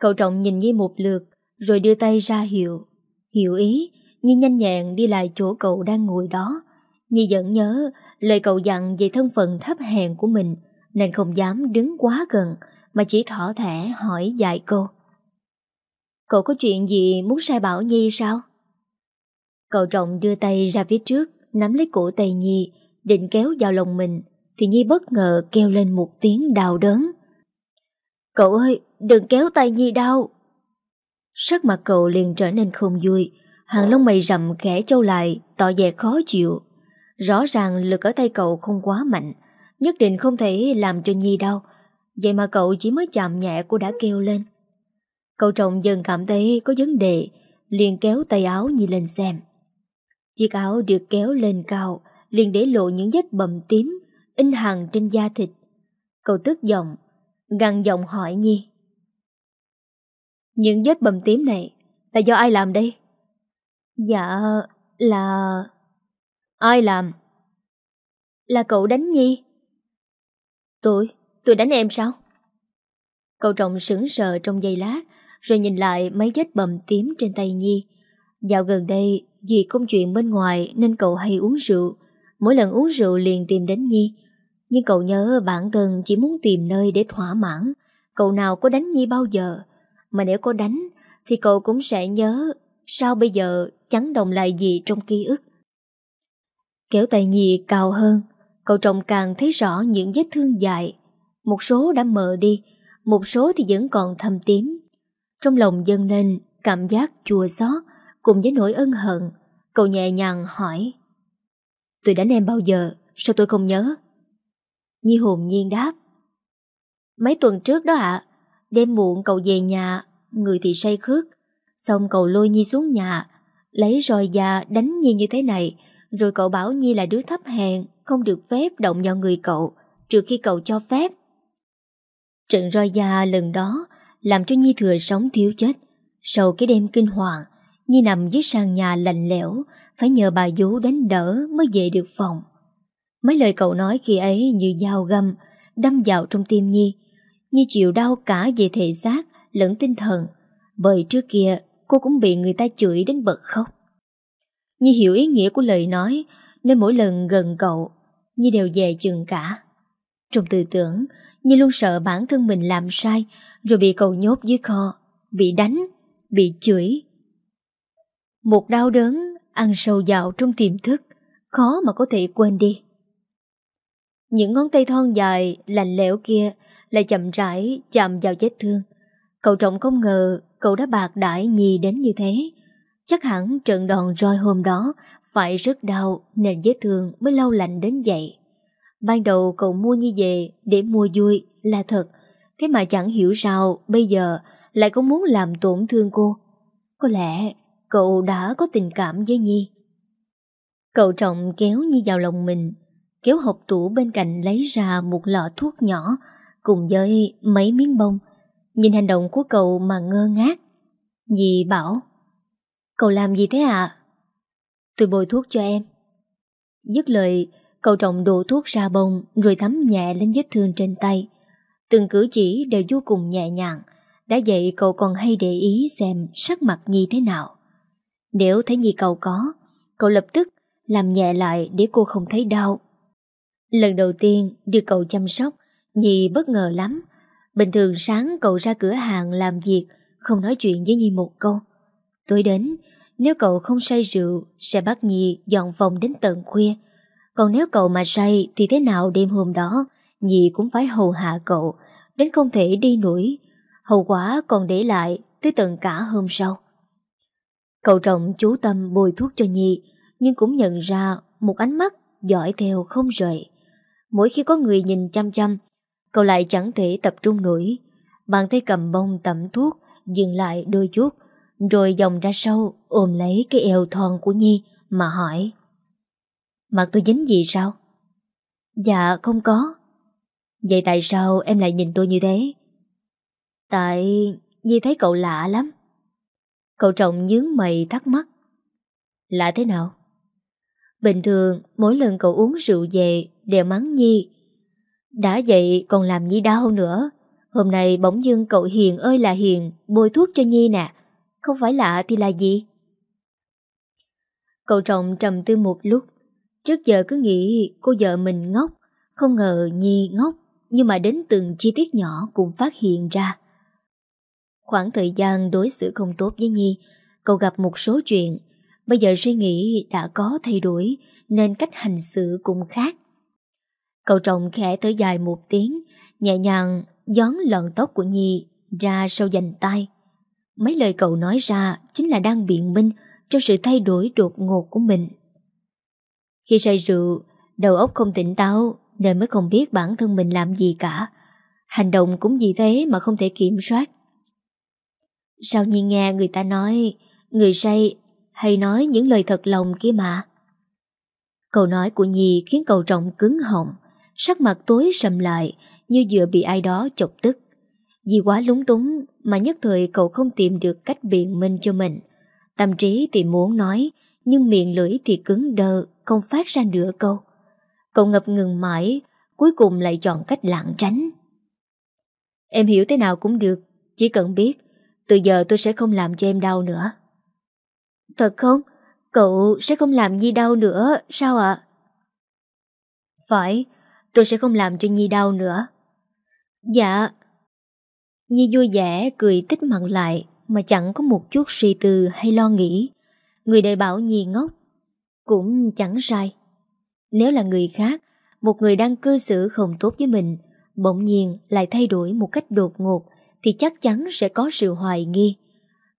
Cậu trọng nhìn Nhi một lượt, rồi đưa tay ra hiệu. Hiểu ý, Nhi nhanh nhẹn đi lại chỗ cậu đang ngồi đó. Nhi vẫn nhớ Lời cậu dặn về thân phận thấp hèn của mình Nên không dám đứng quá gần Mà chỉ thỏ thẻ hỏi dạy cô Cậu có chuyện gì muốn sai bảo Nhi sao? Cậu trọng đưa tay ra phía trước Nắm lấy cổ tay Nhi Định kéo vào lòng mình Thì Nhi bất ngờ kêu lên một tiếng đau đớn Cậu ơi đừng kéo tay Nhi đau Sắc mặt cậu liền trở nên không vui Hàng lông mày rậm khẽ trâu lại Tỏ vẻ khó chịu Rõ ràng lực ở tay cậu không quá mạnh Nhất định không thể làm cho Nhi đau Vậy mà cậu chỉ mới chạm nhẹ cô đã kêu lên Cậu trọng dần cảm thấy có vấn đề liền kéo tay áo Nhi lên xem Chiếc áo được kéo lên cao liền để lộ những vết bầm tím In hàng trên da thịt Cậu tức giọng Găng giọng hỏi Nhi Những vết bầm tím này Là do ai làm đây Dạ là Ai làm? Là cậu đánh Nhi. Tôi, tôi đánh em sao? Cậu trọng sững sờ trong giây lát, rồi nhìn lại mấy vết bầm tím trên tay Nhi. Dạo gần đây, vì công chuyện bên ngoài nên cậu hay uống rượu. Mỗi lần uống rượu liền tìm đến Nhi. Nhưng cậu nhớ bản thân chỉ muốn tìm nơi để thỏa mãn. Cậu nào có đánh Nhi bao giờ? Mà nếu có đánh, thì cậu cũng sẽ nhớ sao bây giờ chẳng đồng lại gì trong ký ức. Kéo tay nhì cao hơn, cậu trọng càng thấy rõ những vết thương dài, Một số đã mờ đi, một số thì vẫn còn thâm tím. Trong lòng dâng lên cảm giác chua xót cùng với nỗi ân hận. Cậu nhẹ nhàng hỏi. Tôi đánh em bao giờ, sao tôi không nhớ? Nhi hồn nhiên đáp. Mấy tuần trước đó ạ, đêm muộn cậu về nhà, người thì say khước. Xong cậu lôi Nhi xuống nhà, lấy roi da đánh Nhi như thế này rồi cậu bảo Nhi là đứa thấp hèn, không được phép động vào người cậu, trừ khi cậu cho phép. Trận roi da lần đó làm cho Nhi thừa sống thiếu chết. Sau cái đêm kinh hoàng, Nhi nằm dưới sàn nhà lạnh lẽo, phải nhờ bà vú đánh đỡ mới về được phòng. Mấy lời cậu nói khi ấy như dao găm, đâm vào trong tim Nhi. Nhi chịu đau cả về thể xác lẫn tinh thần, bởi trước kia cô cũng bị người ta chửi đến bật khóc. Nhi hiểu ý nghĩa của lời nói Nên mỗi lần gần cậu Nhi đều về chừng cả Trong tư tưởng Nhi luôn sợ bản thân mình làm sai Rồi bị cậu nhốt dưới kho Bị đánh, bị chửi Một đau đớn Ăn sâu vào trong tiềm thức Khó mà có thể quên đi Những ngón tay thon dài Lạnh lẽo kia Lại chậm rãi chạm vào vết thương Cậu trọng không ngờ Cậu đã bạc đãi Nhi đến như thế Chắc hẳn trận đòn roi hôm đó phải rất đau nên vết thương mới lâu lạnh đến vậy. Ban đầu cậu mua nhi về để mua vui là thật, thế mà chẳng hiểu sao bây giờ lại có muốn làm tổn thương cô. Có lẽ cậu đã có tình cảm với Nhi. Cậu trọng kéo Nhi vào lòng mình, kéo hộp tủ bên cạnh lấy ra một lọ thuốc nhỏ cùng với mấy miếng bông. Nhìn hành động của cậu mà ngơ ngác. Nhi bảo Cậu làm gì thế ạ? À? Tôi bôi thuốc cho em. Dứt lời, cậu trọng đổ thuốc ra bông rồi thấm nhẹ lên vết thương trên tay. Từng cử chỉ đều vô cùng nhẹ nhàng. Đã vậy cậu còn hay để ý xem sắc mặt Nhi thế nào. Nếu thấy Nhi cậu có, cậu lập tức làm nhẹ lại để cô không thấy đau. Lần đầu tiên được cậu chăm sóc, Nhi bất ngờ lắm. Bình thường sáng cậu ra cửa hàng làm việc, không nói chuyện với Nhi một câu. Tối đến, nếu cậu không say rượu, sẽ bắt nhị dọn phòng đến tận khuya. Còn nếu cậu mà say thì thế nào đêm hôm đó, nhị cũng phải hầu hạ cậu, đến không thể đi nổi. Hậu quả còn để lại tới tận cả hôm sau. Cậu trọng chú tâm bôi thuốc cho nhị nhưng cũng nhận ra một ánh mắt dõi theo không rời. Mỗi khi có người nhìn chăm chăm, cậu lại chẳng thể tập trung nổi. Bàn tay cầm bông tẩm thuốc, dừng lại đôi chút, rồi dòng ra sâu ôm lấy cái eo thon của Nhi mà hỏi. Mặt tôi dính gì sao? Dạ không có. Vậy tại sao em lại nhìn tôi như thế? Tại Nhi thấy cậu lạ lắm. Cậu trọng nhướng mày thắc mắc. Lạ thế nào? Bình thường mỗi lần cậu uống rượu về đều mắng Nhi. Đã vậy còn làm Nhi đau nữa. Hôm nay bỗng dưng cậu hiền ơi là hiền bôi thuốc cho Nhi nè. Không phải lạ thì là gì? Cậu trọng trầm tư một lúc Trước giờ cứ nghĩ cô vợ mình ngốc Không ngờ Nhi ngốc Nhưng mà đến từng chi tiết nhỏ cũng phát hiện ra Khoảng thời gian đối xử không tốt với Nhi Cậu gặp một số chuyện Bây giờ suy nghĩ đã có thay đổi Nên cách hành xử cũng khác Cậu trọng khẽ thở dài một tiếng Nhẹ nhàng gión lọn tóc của Nhi ra sau dành tay Mấy lời cậu nói ra chính là đang biện minh cho sự thay đổi đột ngột của mình. Khi say rượu, đầu óc không tỉnh táo nên mới không biết bản thân mình làm gì cả. Hành động cũng vì thế mà không thể kiểm soát. Sao nhi nghe người ta nói người say hay nói những lời thật lòng kia mà. Câu nói của Nhi khiến cậu trọng cứng họng, sắc mặt tối sầm lại như vừa bị ai đó chọc tức. Nhi quá lúng túng mà nhất thời cậu không tìm được cách biện minh cho mình. Tâm trí thì muốn nói, nhưng miệng lưỡi thì cứng đờ, không phát ra nửa câu. Cậu ngập ngừng mãi, cuối cùng lại chọn cách lảng tránh. Em hiểu thế nào cũng được, chỉ cần biết, từ giờ tôi sẽ không làm cho em đau nữa. Thật không? Cậu sẽ không làm Nhi đau nữa, sao ạ? Phải, tôi sẽ không làm cho Nhi đau nữa. Dạ, Nhi vui vẻ cười tích mặn lại mà chẳng có một chút suy tư hay lo nghĩ. Người đời bảo Nhi ngốc, cũng chẳng sai. Nếu là người khác, một người đang cư xử không tốt với mình, bỗng nhiên lại thay đổi một cách đột ngột thì chắc chắn sẽ có sự hoài nghi.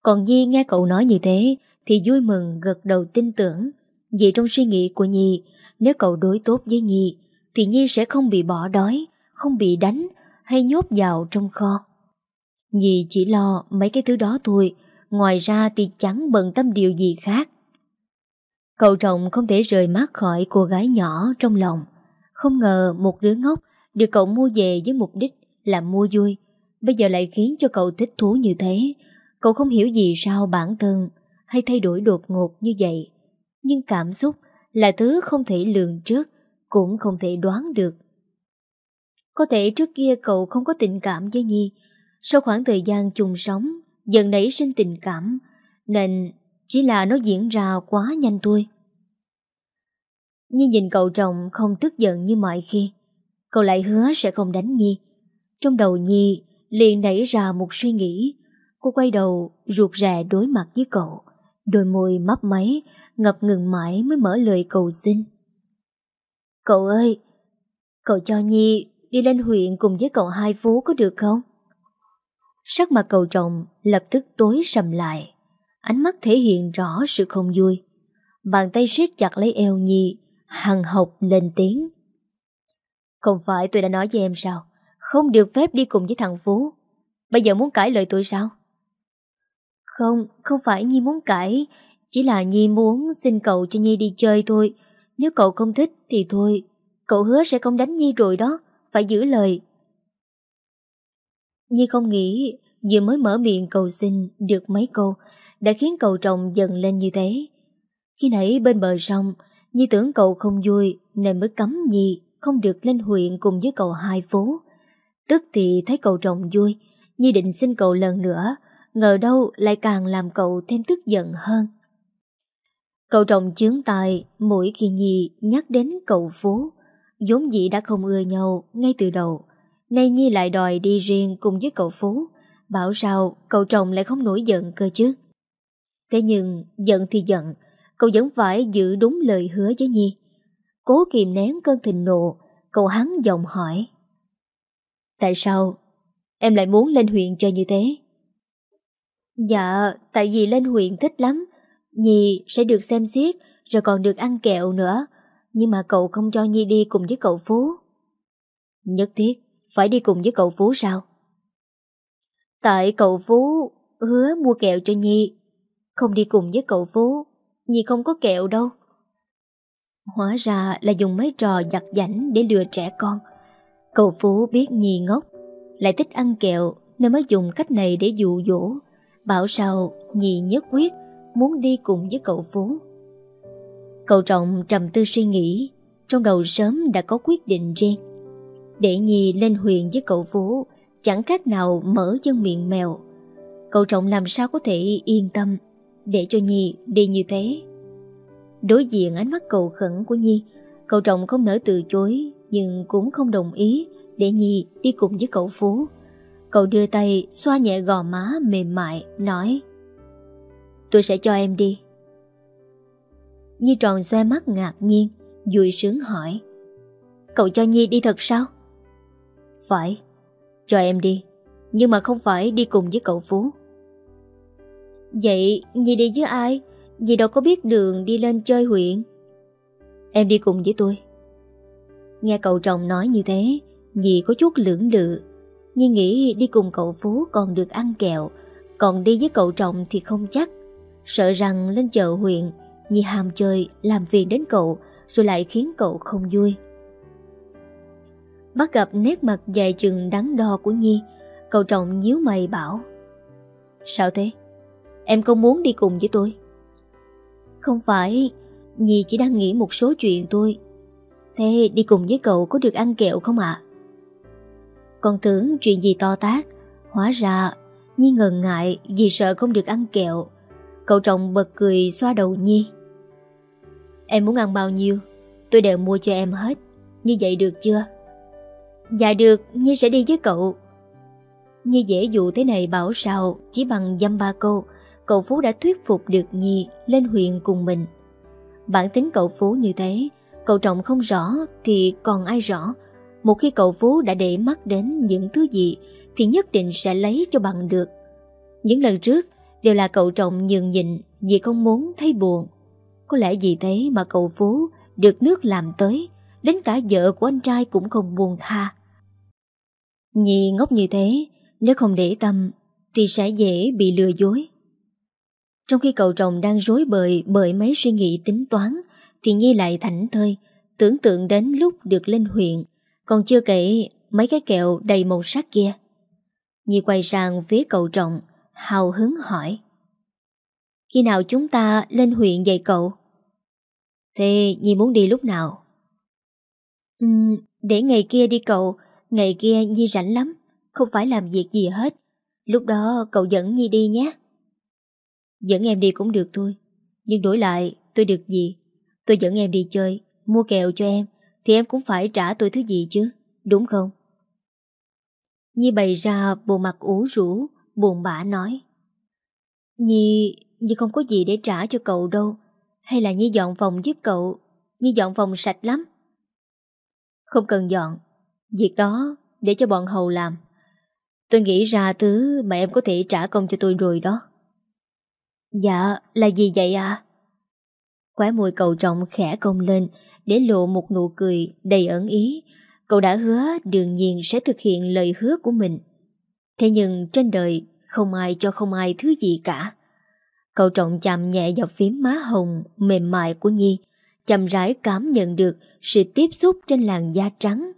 Còn Nhi nghe cậu nói như thế thì vui mừng gật đầu tin tưởng. Vì trong suy nghĩ của Nhi, nếu cậu đối tốt với Nhi thì Nhi sẽ không bị bỏ đói, không bị đánh hay nhốt vào trong kho. Dì chỉ lo mấy cái thứ đó thôi Ngoài ra thì chẳng bận tâm điều gì khác Cậu trọng không thể rời mắt khỏi cô gái nhỏ trong lòng Không ngờ một đứa ngốc Được cậu mua về với mục đích là mua vui Bây giờ lại khiến cho cậu thích thú như thế Cậu không hiểu gì sao bản thân Hay thay đổi đột ngột như vậy Nhưng cảm xúc là thứ không thể lường trước Cũng không thể đoán được Có thể trước kia cậu không có tình cảm với Nhi sau khoảng thời gian chung sống, dần nảy sinh tình cảm, nên chỉ là nó diễn ra quá nhanh thôi. Nhi nhìn cậu chồng không tức giận như mọi khi. Cậu lại hứa sẽ không đánh Nhi. Trong đầu Nhi liền nảy ra một suy nghĩ. Cô quay đầu ruột rè đối mặt với cậu. Đôi môi mấp máy, ngập ngừng mãi mới mở lời cầu xin. Cậu ơi, cậu cho Nhi đi lên huyện cùng với cậu hai phú có được không? Sắc mặt cầu trọng lập tức tối sầm lại Ánh mắt thể hiện rõ sự không vui Bàn tay siết chặt lấy eo Nhi Hằng học lên tiếng Không phải tôi đã nói với em sao Không được phép đi cùng với thằng Phú Bây giờ muốn cãi lời tôi sao Không, không phải Nhi muốn cãi Chỉ là Nhi muốn xin cậu cho Nhi đi chơi thôi Nếu cậu không thích thì thôi Cậu hứa sẽ không đánh Nhi rồi đó Phải giữ lời Nhi không nghĩ Vừa mới mở miệng cầu xin được mấy câu Đã khiến cậu chồng dần lên như thế Khi nãy bên bờ sông Nhi tưởng cậu không vui Nên mới cấm Nhi Không được lên huyện cùng với cậu hai phố Tức thì thấy cậu chồng vui Nhi định xin cậu lần nữa Ngờ đâu lại càng làm cậu thêm tức giận hơn Cậu chồng chướng tài Mỗi khi Nhi nhắc đến cậu phố vốn dĩ đã không ưa nhau ngay từ đầu. Nay Nhi lại đòi đi riêng cùng với cậu Phú Bảo sao cậu chồng lại không nổi giận cơ chứ Thế nhưng giận thì giận Cậu vẫn phải giữ đúng lời hứa với Nhi Cố kìm nén cơn thịnh nộ Cậu hắn giọng hỏi Tại sao em lại muốn lên huyện chơi như thế? Dạ, tại vì lên huyện thích lắm Nhi sẽ được xem xiết Rồi còn được ăn kẹo nữa Nhưng mà cậu không cho Nhi đi cùng với cậu Phú Nhất thiết phải đi cùng với cậu Phú sao? Tại cậu Phú hứa mua kẹo cho Nhi. Không đi cùng với cậu Phú, Nhi không có kẹo đâu. Hóa ra là dùng mấy trò giặt giảnh để lừa trẻ con. Cậu Phú biết Nhi ngốc, lại thích ăn kẹo nên mới dùng cách này để dụ dỗ. Bảo sao Nhi nhất quyết muốn đi cùng với cậu Phú. Cậu Trọng trầm tư suy nghĩ, trong đầu sớm đã có quyết định riêng để Nhi lên huyện với cậu Vũ chẳng khác nào mở chân miệng mèo. Cậu trọng làm sao có thể yên tâm để cho Nhi đi như thế. Đối diện ánh mắt cầu khẩn của Nhi, cậu trọng không nỡ từ chối nhưng cũng không đồng ý để Nhi đi cùng với cậu Phú. Cậu đưa tay xoa nhẹ gò má mềm mại, nói Tôi sẽ cho em đi. Nhi tròn xoe mắt ngạc nhiên, vui sướng hỏi Cậu cho Nhi đi thật sao? phải Cho em đi Nhưng mà không phải đi cùng với cậu Phú Vậy Nhi đi với ai Nhi đâu có biết đường đi lên chơi huyện Em đi cùng với tôi Nghe cậu chồng nói như thế Nhi có chút lưỡng lự Nhi nghĩ đi cùng cậu Phú còn được ăn kẹo Còn đi với cậu chồng thì không chắc Sợ rằng lên chợ huyện Nhi hàm chơi làm phiền đến cậu Rồi lại khiến cậu không vui Bắt gặp nét mặt dài chừng đắn đo của Nhi Cậu trọng nhíu mày bảo Sao thế? Em không muốn đi cùng với tôi Không phải Nhi chỉ đang nghĩ một số chuyện tôi Thế đi cùng với cậu có được ăn kẹo không ạ? À? Con tưởng chuyện gì to tác Hóa ra Nhi ngần ngại vì sợ không được ăn kẹo Cậu trọng bật cười xoa đầu Nhi Em muốn ăn bao nhiêu Tôi đều mua cho em hết Như vậy được chưa? Dạ được, Nhi sẽ đi với cậu. Nhi dễ dụ thế này bảo sao, chỉ bằng dăm ba câu, cậu Phú đã thuyết phục được Nhi lên huyện cùng mình. Bản tính cậu Phú như thế, cậu Trọng không rõ thì còn ai rõ. Một khi cậu Phú đã để mắt đến những thứ gì thì nhất định sẽ lấy cho bằng được. Những lần trước đều là cậu Trọng nhường nhịn vì không muốn thấy buồn. Có lẽ vì thế mà cậu Phú được nước làm tới, đến cả vợ của anh trai cũng không buồn tha. Nhi ngốc như thế, nếu không để tâm thì sẽ dễ bị lừa dối. Trong khi cậu chồng đang rối bời bởi mấy suy nghĩ tính toán, thì Nhi lại thảnh thơi, tưởng tượng đến lúc được lên huyện, còn chưa kể mấy cái kẹo đầy màu sắc kia. Nhi quay sang phía cậu trọng, hào hứng hỏi. Khi nào chúng ta lên huyện dạy cậu? Thế Nhi muốn đi lúc nào? Uhm, để ngày kia đi cậu, Ngày kia Nhi rảnh lắm, không phải làm việc gì hết. Lúc đó cậu dẫn Nhi đi nhé. Dẫn em đi cũng được thôi. Nhưng đổi lại tôi được gì? Tôi dẫn em đi chơi, mua kẹo cho em, thì em cũng phải trả tôi thứ gì chứ, đúng không? Nhi bày ra bộ mặt ủ rũ, buồn bã nói. Nhi, Nhi không có gì để trả cho cậu đâu. Hay là Nhi dọn phòng giúp cậu, Nhi dọn phòng sạch lắm. Không cần dọn, Việc đó để cho bọn hầu làm Tôi nghĩ ra thứ mà em có thể trả công cho tôi rồi đó Dạ là gì vậy à Khóe môi cậu trọng khẽ cong lên Để lộ một nụ cười đầy ẩn ý Cậu đã hứa đương nhiên sẽ thực hiện lời hứa của mình Thế nhưng trên đời không ai cho không ai thứ gì cả Cậu trọng chạm nhẹ vào phím má hồng mềm mại của Nhi Chậm rãi cảm nhận được sự tiếp xúc trên làn da trắng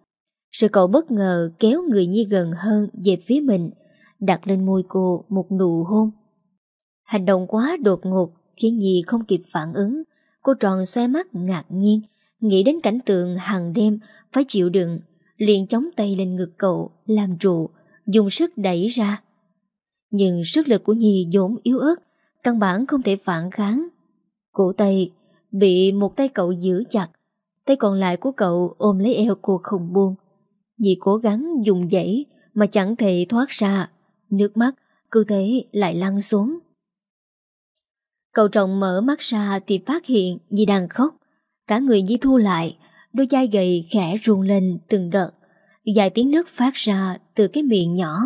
rồi cậu bất ngờ kéo người Nhi gần hơn về phía mình, đặt lên môi cô một nụ hôn. Hành động quá đột ngột khiến Nhi không kịp phản ứng. Cô tròn xoe mắt ngạc nhiên, nghĩ đến cảnh tượng hàng đêm phải chịu đựng, liền chống tay lên ngực cậu, làm trụ, dùng sức đẩy ra. Nhưng sức lực của Nhi vốn yếu ớt, căn bản không thể phản kháng. Cổ tay bị một tay cậu giữ chặt, tay còn lại của cậu ôm lấy eo cô không buông. Dì cố gắng dùng dãy mà chẳng thể thoát ra. Nước mắt cứ thế lại lăn xuống. Cậu trọng mở mắt ra thì phát hiện Di đang khóc. Cả người Di thu lại, đôi vai gầy khẽ ruồn lên từng đợt. Dài tiếng nước phát ra từ cái miệng nhỏ.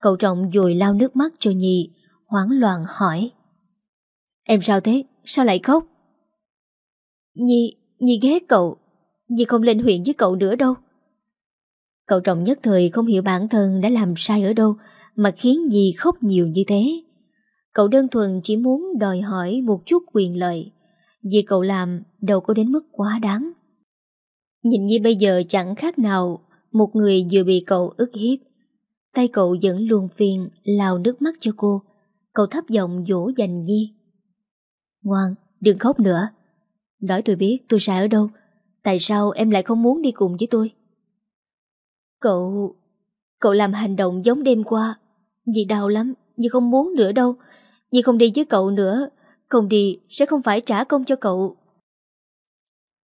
Cậu trọng dồi lao nước mắt cho Nhi, hoảng loạn hỏi. Em sao thế? Sao lại khóc? Nhi, Nhi ghét cậu. Nhi không lên huyện với cậu nữa đâu. Cậu trọng nhất thời không hiểu bản thân đã làm sai ở đâu mà khiến dì khóc nhiều như thế. Cậu đơn thuần chỉ muốn đòi hỏi một chút quyền lợi. Vì cậu làm đâu có đến mức quá đáng. Nhìn như bây giờ chẳng khác nào một người vừa bị cậu ức hiếp. Tay cậu vẫn luồn phiền lao nước mắt cho cô. Cậu thấp giọng dỗ dành Nhi. Ngoan, đừng khóc nữa. Nói tôi biết tôi sai ở đâu. Tại sao em lại không muốn đi cùng với tôi? Cậu... Cậu làm hành động giống đêm qua Dì đau lắm Dì không muốn nữa đâu Dì không đi với cậu nữa Không đi sẽ không phải trả công cho cậu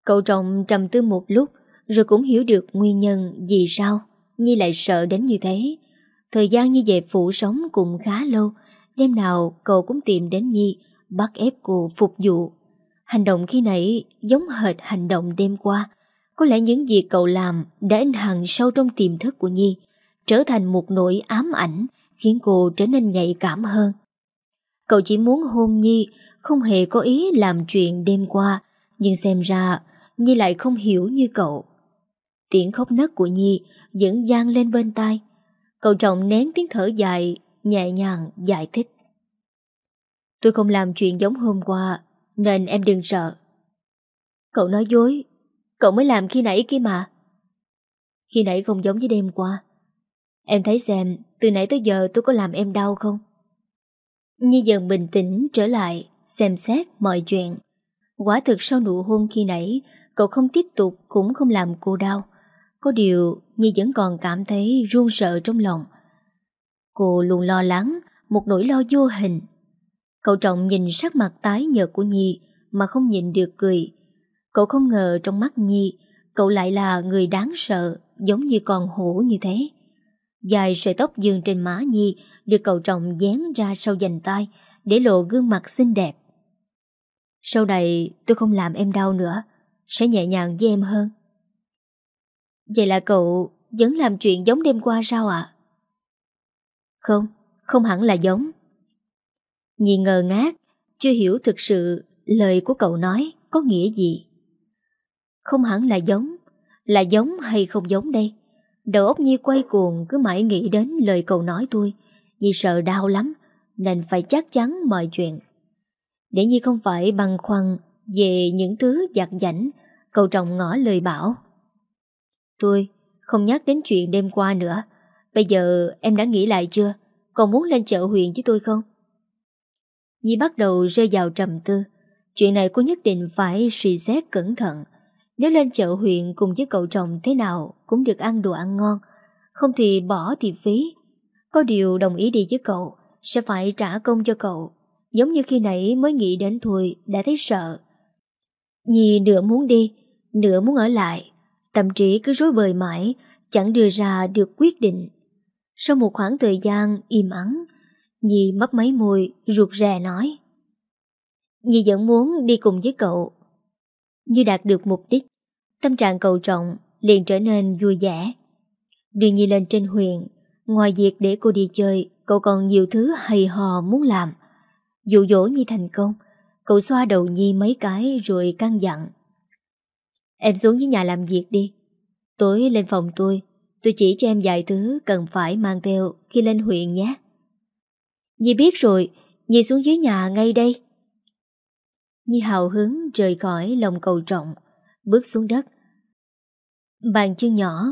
Cậu trọng trầm tư một lúc Rồi cũng hiểu được nguyên nhân Vì sao Nhi lại sợ đến như thế Thời gian như về phụ sống cũng khá lâu Đêm nào cậu cũng tìm đến Nhi Bắt ép cô phục vụ Hành động khi nãy giống hệt hành động đêm qua có lẽ những gì cậu làm đã in hằn sâu trong tiềm thức của Nhi, trở thành một nỗi ám ảnh khiến cô trở nên nhạy cảm hơn. Cậu chỉ muốn hôn Nhi, không hề có ý làm chuyện đêm qua, nhưng xem ra Nhi lại không hiểu như cậu. Tiếng khóc nấc của Nhi vẫn gian lên bên tai. Cậu trọng nén tiếng thở dài, nhẹ nhàng giải thích. Tôi không làm chuyện giống hôm qua, nên em đừng sợ. Cậu nói dối, Cậu mới làm khi nãy kia mà Khi nãy không giống với đêm qua Em thấy xem Từ nãy tới giờ tôi có làm em đau không như dần bình tĩnh trở lại Xem xét mọi chuyện Quả thực sau nụ hôn khi nãy Cậu không tiếp tục cũng không làm cô đau Có điều Nhi vẫn còn cảm thấy run sợ trong lòng Cô luôn lo lắng Một nỗi lo vô hình Cậu trọng nhìn sắc mặt tái nhợt của Nhi Mà không nhìn được cười Cậu không ngờ trong mắt Nhi, cậu lại là người đáng sợ, giống như con hổ như thế. Dài sợi tóc dương trên má Nhi được cậu trọng dán ra sau dành tay để lộ gương mặt xinh đẹp. Sau này tôi không làm em đau nữa, sẽ nhẹ nhàng với em hơn. Vậy là cậu vẫn làm chuyện giống đêm qua sao ạ? Không, không hẳn là giống. Nhi ngờ ngác, chưa hiểu thực sự lời của cậu nói có nghĩa gì. Không hẳn là giống Là giống hay không giống đây Đầu óc Nhi quay cuồng cứ mãi nghĩ đến lời cậu nói tôi Nhi sợ đau lắm Nên phải chắc chắn mọi chuyện Để Nhi không phải băn khoăn Về những thứ giặt giảnh Cậu trọng ngỏ lời bảo Tôi không nhắc đến chuyện đêm qua nữa Bây giờ em đã nghĩ lại chưa Còn muốn lên chợ huyện với tôi không Nhi bắt đầu rơi vào trầm tư Chuyện này cô nhất định phải suy xét cẩn thận nếu lên chợ huyện cùng với cậu chồng thế nào cũng được ăn đồ ăn ngon, không thì bỏ thì phí. Có điều đồng ý đi với cậu, sẽ phải trả công cho cậu. Giống như khi nãy mới nghĩ đến thôi đã thấy sợ. Nhi nửa muốn đi, nửa muốn ở lại. Tâm trí cứ rối bời mãi, chẳng đưa ra được quyết định. Sau một khoảng thời gian im ắng, Nhi mấp máy môi, ruột rè nói. Nhi vẫn muốn đi cùng với cậu như đạt được mục đích. Tâm trạng cầu trọng liền trở nên vui vẻ. Đưa Nhi lên trên huyện, ngoài việc để cô đi chơi, cậu còn nhiều thứ hay hò muốn làm. Dụ dỗ Nhi thành công, cậu xoa đầu Nhi mấy cái rồi căng dặn. Em xuống dưới nhà làm việc đi. Tối lên phòng tôi, tôi chỉ cho em vài thứ cần phải mang theo khi lên huyện nhé. Nhi biết rồi, Nhi xuống dưới nhà ngay đây. Nhi hào hứng rời khỏi lòng cầu trọng Bước xuống đất Bàn chân nhỏ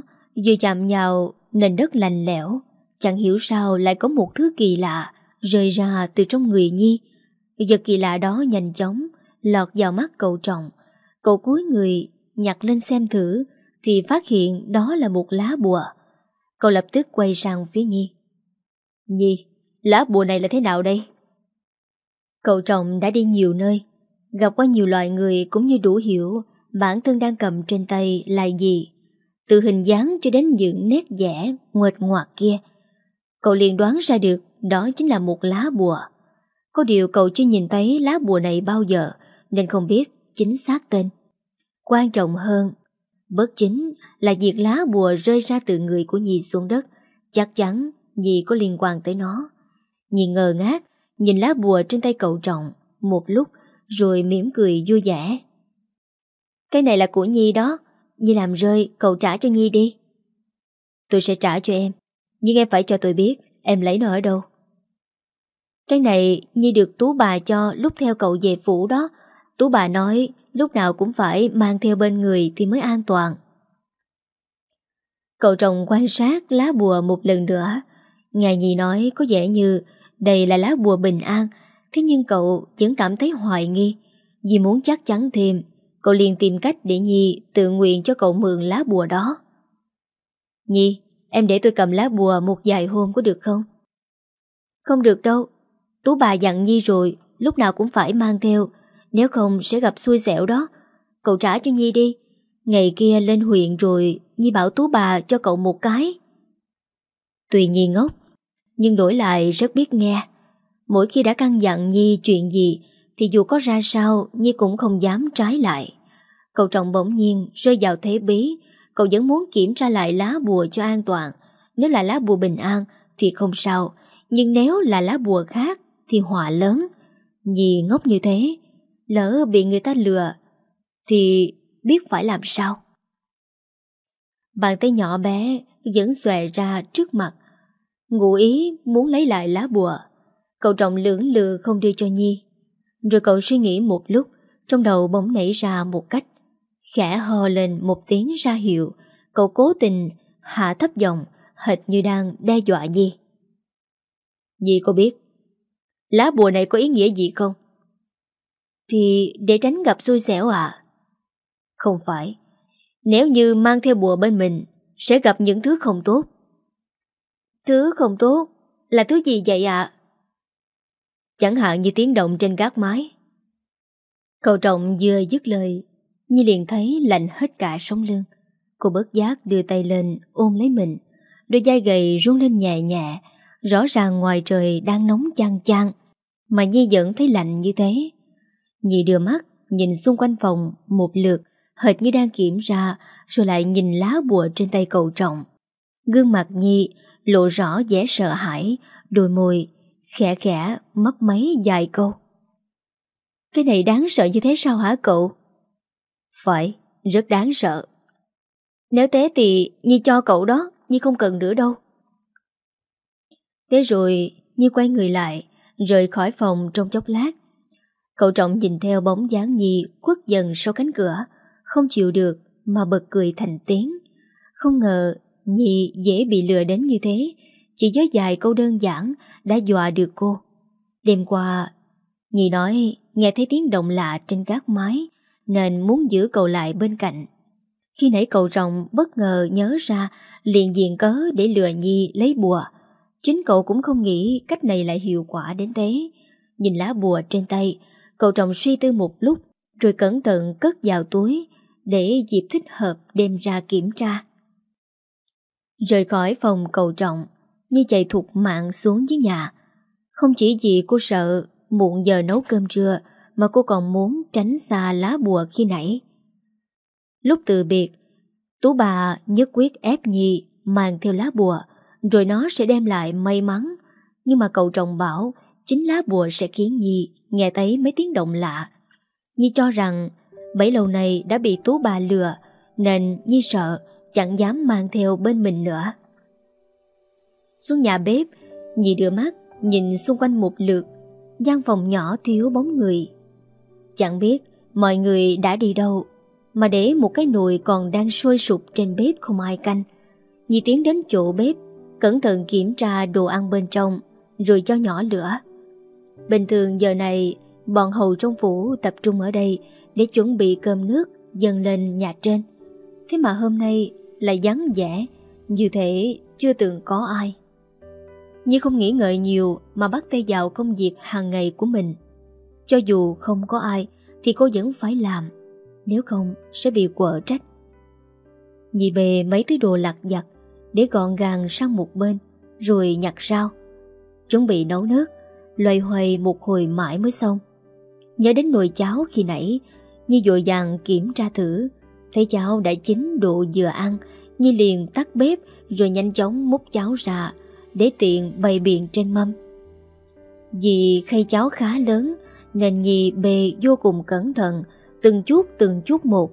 Vừa chạm nhào nền đất lành lẽo Chẳng hiểu sao lại có một thứ kỳ lạ Rơi ra từ trong người Nhi Vật kỳ lạ đó nhanh chóng Lọt vào mắt cầu trọng Cậu cúi người nhặt lên xem thử Thì phát hiện đó là một lá bùa Cậu lập tức quay sang phía Nhi Nhi, lá bùa này là thế nào đây? Cậu trọng đã đi nhiều nơi Gặp qua nhiều loại người cũng như đủ hiểu bản thân đang cầm trên tay là gì. Từ hình dáng cho đến những nét vẽ nguệt ngoạc kia. Cậu liền đoán ra được đó chính là một lá bùa. Có điều cậu chưa nhìn thấy lá bùa này bao giờ nên không biết chính xác tên. Quan trọng hơn, bất chính là việc lá bùa rơi ra từ người của Nhi xuống đất. Chắc chắn Nhi có liên quan tới nó. Nhi ngờ ngác, nhìn lá bùa trên tay cậu trọng. Một lúc rồi mỉm cười vui vẻ. Cái này là của Nhi đó, Nhi làm rơi, cậu trả cho Nhi đi. Tôi sẽ trả cho em, nhưng em phải cho tôi biết em lấy nó ở đâu. Cái này Nhi được Tú bà cho lúc theo cậu về phủ đó. Tú bà nói lúc nào cũng phải mang theo bên người thì mới an toàn. Cậu chồng quan sát lá bùa một lần nữa. Ngài Nhi nói có vẻ như đây là lá bùa bình an Thế nhưng cậu vẫn cảm thấy hoài nghi Vì muốn chắc chắn thêm Cậu liền tìm cách để Nhi tự nguyện cho cậu mượn lá bùa đó Nhi, em để tôi cầm lá bùa một vài hôm có được không? Không được đâu Tú bà dặn Nhi rồi Lúc nào cũng phải mang theo Nếu không sẽ gặp xui xẻo đó Cậu trả cho Nhi đi Ngày kia lên huyện rồi Nhi bảo Tú bà cho cậu một cái Tùy Nhi ngốc Nhưng đổi lại rất biết nghe Mỗi khi đã căn dặn Nhi chuyện gì Thì dù có ra sao Nhi cũng không dám trái lại Cậu trọng bỗng nhiên rơi vào thế bí Cậu vẫn muốn kiểm tra lại lá bùa cho an toàn Nếu là lá bùa bình an Thì không sao Nhưng nếu là lá bùa khác Thì họa lớn Nhi ngốc như thế Lỡ bị người ta lừa Thì biết phải làm sao Bàn tay nhỏ bé Vẫn xòe ra trước mặt Ngụ ý muốn lấy lại lá bùa Cậu trọng lưỡng lự không đưa cho Nhi Rồi cậu suy nghĩ một lúc Trong đầu bỗng nảy ra một cách Khẽ hò lên một tiếng ra hiệu Cậu cố tình hạ thấp giọng Hệt như đang đe dọa Nhi Nhi có biết Lá bùa này có ý nghĩa gì không? Thì để tránh gặp xui xẻo à Không phải Nếu như mang theo bùa bên mình Sẽ gặp những thứ không tốt Thứ không tốt Là thứ gì vậy ạ Chẳng hạn như tiếng động trên gác mái Cậu trọng vừa dứt lời Nhi liền thấy lạnh hết cả sống lưng Cô bớt giác đưa tay lên ôm lấy mình Đôi vai gầy run lên nhẹ nhẹ Rõ ràng ngoài trời đang nóng chan chan Mà Nhi vẫn thấy lạnh như thế Nhi đưa mắt Nhìn xung quanh phòng một lượt Hệt như đang kiểm tra Rồi lại nhìn lá bùa trên tay cậu trọng Gương mặt Nhi lộ rõ vẻ sợ hãi Đôi môi khẽ khẽ mấp máy dài câu. Cái này đáng sợ như thế sao hả cậu? Phải, rất đáng sợ. Nếu té thì Nhi cho cậu đó, Nhi không cần nữa đâu. Thế rồi Nhi quay người lại, rời khỏi phòng trong chốc lát. Cậu trọng nhìn theo bóng dáng Nhi quất dần sau cánh cửa, không chịu được mà bật cười thành tiếng. Không ngờ Nhi dễ bị lừa đến như thế, chỉ với vài câu đơn giản đã dọa được cô. Đêm qua, Nhi nói nghe thấy tiếng động lạ trên các mái nên muốn giữ cậu lại bên cạnh. Khi nãy cậu rồng bất ngờ nhớ ra liền diện cớ để lừa Nhi lấy bùa. Chính cậu cũng không nghĩ cách này lại hiệu quả đến thế. Nhìn lá bùa trên tay, cậu trọng suy tư một lúc rồi cẩn thận cất vào túi để dịp thích hợp đem ra kiểm tra. Rời khỏi phòng cầu trọng, như chạy thục mạng xuống dưới nhà. Không chỉ vì cô sợ muộn giờ nấu cơm trưa mà cô còn muốn tránh xa lá bùa khi nãy. Lúc từ biệt, Tú bà nhất quyết ép Nhi mang theo lá bùa rồi nó sẽ đem lại may mắn. Nhưng mà cậu chồng bảo chính lá bùa sẽ khiến Nhi nghe thấy mấy tiếng động lạ. Nhi cho rằng bấy lâu nay đã bị Tú bà lừa nên Nhi sợ chẳng dám mang theo bên mình nữa. Xuống nhà bếp Nhị đưa mắt Nhìn xung quanh một lượt gian phòng nhỏ thiếu bóng người Chẳng biết mọi người đã đi đâu Mà để một cái nồi còn đang sôi sụp trên bếp không ai canh Nhị tiến đến chỗ bếp Cẩn thận kiểm tra đồ ăn bên trong Rồi cho nhỏ lửa Bình thường giờ này Bọn hầu trong phủ tập trung ở đây Để chuẩn bị cơm nước dâng lên nhà trên Thế mà hôm nay lại vắng vẻ Như thế chưa từng có ai Nhi không nghĩ ngợi nhiều mà bắt tay vào công việc hàng ngày của mình. Cho dù không có ai thì cô vẫn phải làm, nếu không sẽ bị quở trách. Nhi bề mấy thứ đồ lặt vặt để gọn gàng sang một bên rồi nhặt rau. Chuẩn bị nấu nước, loay hoay một hồi mãi mới xong. Nhớ đến nồi cháo khi nãy, Nhi vội vàng kiểm tra thử, thấy cháo đã chín độ vừa ăn, Nhi liền tắt bếp rồi nhanh chóng múc cháo ra, để tiện bày biện trên mâm. Vì khay cháo khá lớn nên Nhi bề vô cùng cẩn thận, từng chút từng chút một.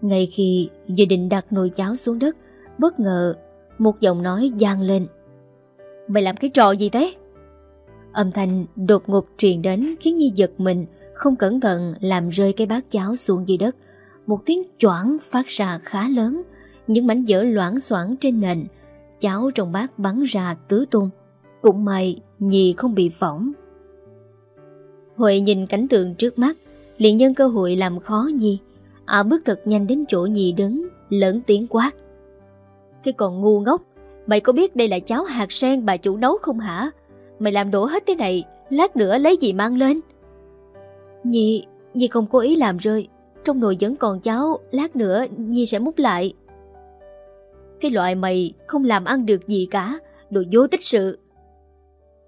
Ngay khi dự định đặt nồi cháo xuống đất, bất ngờ một giọng nói gian lên. Mày làm cái trò gì thế? Âm thanh đột ngột truyền đến khiến Nhi giật mình, không cẩn thận làm rơi cái bát cháo xuống dưới đất. Một tiếng choảng phát ra khá lớn, những mảnh vỡ loãng xoảng trên nền, cháo trong bát bắn ra tứ tung. Cũng may Nhi không bị phỏng. Huệ nhìn cảnh tượng trước mắt, liền nhân cơ hội làm khó Nhi. À bước thật nhanh đến chỗ Nhi đứng, lớn tiếng quát. Cái còn ngu ngốc, mày có biết đây là cháo hạt sen bà chủ nấu không hả? Mày làm đổ hết thế này, lát nữa lấy gì mang lên? Nhi, Nhi không cố ý làm rơi, trong nồi vẫn còn cháo, lát nữa Nhi sẽ múc lại. Cái loại mày không làm ăn được gì cả, đồ vô tích sự.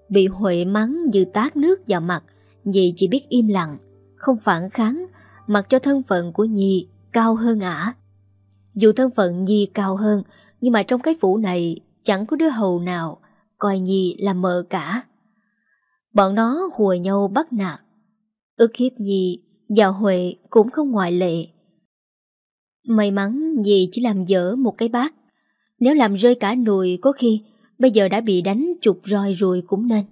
Bị Huệ mắng như tát nước vào mặt, Nhi chỉ biết im lặng, không phản kháng, mặc cho thân phận của Nhi cao hơn ả. Dù thân phận Nhi cao hơn, nhưng mà trong cái phủ này chẳng có đứa hầu nào coi Nhi là mờ cả. Bọn nó hùa nhau bắt nạt. ức hiếp Nhi và Huệ cũng không ngoại lệ. May mắn Nhi chỉ làm dở một cái bát nếu làm rơi cả nồi có khi Bây giờ đã bị đánh chục roi rồi cũng nên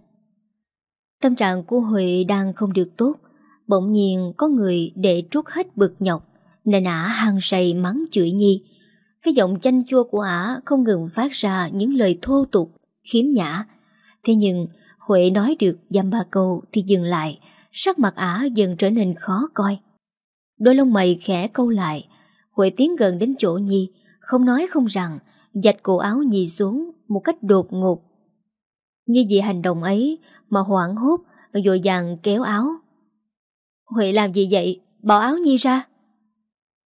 Tâm trạng của Huệ đang không được tốt Bỗng nhiên có người để trút hết bực nhọc Nên ả hăng say mắng chửi nhi Cái giọng chanh chua của ả không ngừng phát ra những lời thô tục, khiếm nhã Thế nhưng Huệ nói được dăm ba câu thì dừng lại Sắc mặt ả dần trở nên khó coi Đôi lông mày khẽ câu lại Huệ tiến gần đến chỗ Nhi Không nói không rằng dạch cổ áo dì xuống một cách đột ngột. Như vì hành động ấy mà hoảng hốt, và dội dàng kéo áo. Huệ làm gì vậy? Bỏ áo Nhi ra.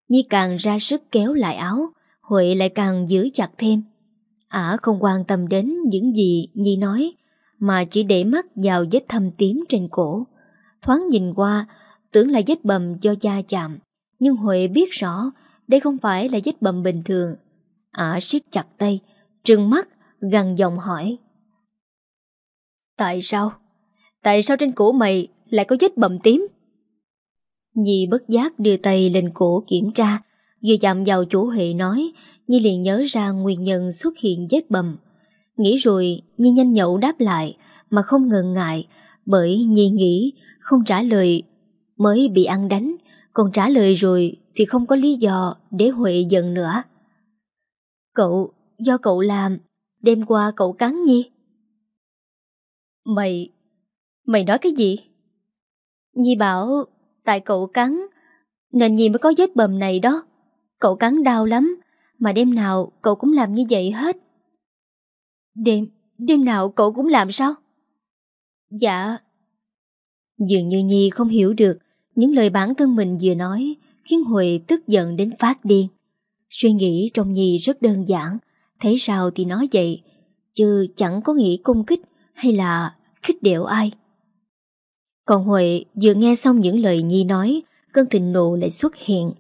Nhi càng ra sức kéo lại áo, Huệ lại càng giữ chặt thêm. Ả không quan tâm đến những gì Nhi nói, mà chỉ để mắt vào vết thâm tím trên cổ. Thoáng nhìn qua, tưởng là vết bầm do da chạm, nhưng Huệ biết rõ đây không phải là vết bầm bình thường Ả ờ, siết chặt tay, trừng mắt, gằn giọng hỏi. Tại sao? Tại sao trên cổ mày lại có vết bầm tím? Nhi bất giác đưa tay lên cổ kiểm tra, vừa chạm vào chỗ Huệ nói, Nhi liền nhớ ra nguyên nhân xuất hiện vết bầm. Nghĩ rồi, Nhi nhanh nhậu đáp lại, mà không ngần ngại, bởi Nhi nghĩ không trả lời mới bị ăn đánh, còn trả lời rồi thì không có lý do để Huệ giận nữa. Cậu, do cậu làm, đêm qua cậu cắn Nhi. Mày, mày nói cái gì? Nhi bảo, tại cậu cắn, nên Nhi mới có vết bầm này đó. Cậu cắn đau lắm, mà đêm nào cậu cũng làm như vậy hết. Đêm, đêm nào cậu cũng làm sao? Dạ. Dường như Nhi không hiểu được những lời bản thân mình vừa nói khiến Huệ tức giận đến phát điên. Suy nghĩ trong Nhi rất đơn giản, thấy sao thì nói vậy, chứ chẳng có nghĩ công kích hay là khích điệu ai. Còn Huệ vừa nghe xong những lời Nhi nói, cơn thịnh nộ lại xuất hiện.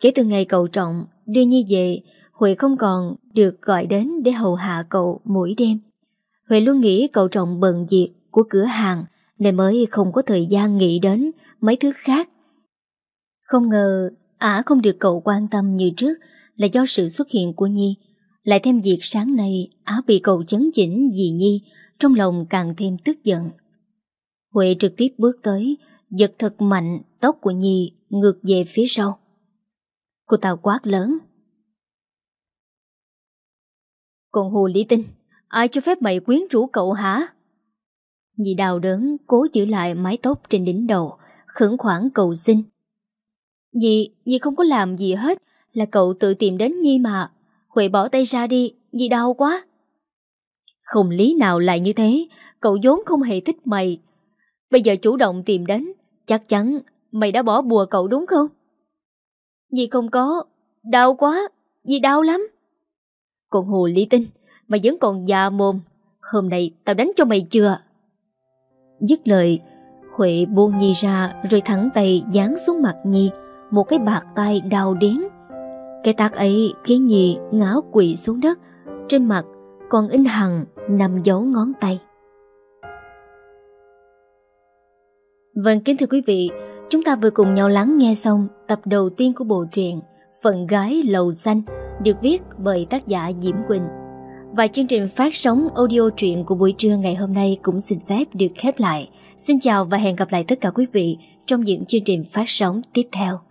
Kể từ ngày cậu trọng đưa Nhi về, Huệ không còn được gọi đến để hầu hạ cậu mỗi đêm. Huệ luôn nghĩ cậu trọng bận việc của cửa hàng nên mới không có thời gian nghĩ đến mấy thứ khác. Không ngờ ả không được cậu quan tâm như trước là do sự xuất hiện của Nhi. Lại thêm việc sáng nay Á bị cầu chấn chỉnh dì Nhi trong lòng càng thêm tức giận. Huệ trực tiếp bước tới, giật thật mạnh tóc của Nhi ngược về phía sau. Cô ta quát lớn. Còn hồ lý tinh, ai cho phép mày quyến rũ cậu hả? Nhi đào đớn cố giữ lại mái tóc trên đỉnh đầu, khẩn khoản cầu xin. Nhi, Nhi không có làm gì hết, là cậu tự tìm đến Nhi mà. Huệ bỏ tay ra đi, Nhi đau quá. Không lý nào lại như thế, cậu vốn không hề thích mày. Bây giờ chủ động tìm đến, chắc chắn mày đã bỏ bùa cậu đúng không? Nhi không có, đau quá, Nhi đau lắm. Còn hồ lý tinh, mày vẫn còn già mồm, hôm nay tao đánh cho mày chưa? Dứt lời, Huệ buông Nhi ra rồi thẳng tay dán xuống mặt Nhi, một cái bạc tay đau đớn cái tác ấy khiến nhị ngã quỵ xuống đất, trên mặt còn in hằn nằm dấu ngón tay. Vâng kính thưa quý vị, chúng ta vừa cùng nhau lắng nghe xong tập đầu tiên của bộ truyện Phận gái lầu xanh được viết bởi tác giả Diễm Quỳnh. Và chương trình phát sóng audio truyện của buổi trưa ngày hôm nay cũng xin phép được khép lại. Xin chào và hẹn gặp lại tất cả quý vị trong những chương trình phát sóng tiếp theo.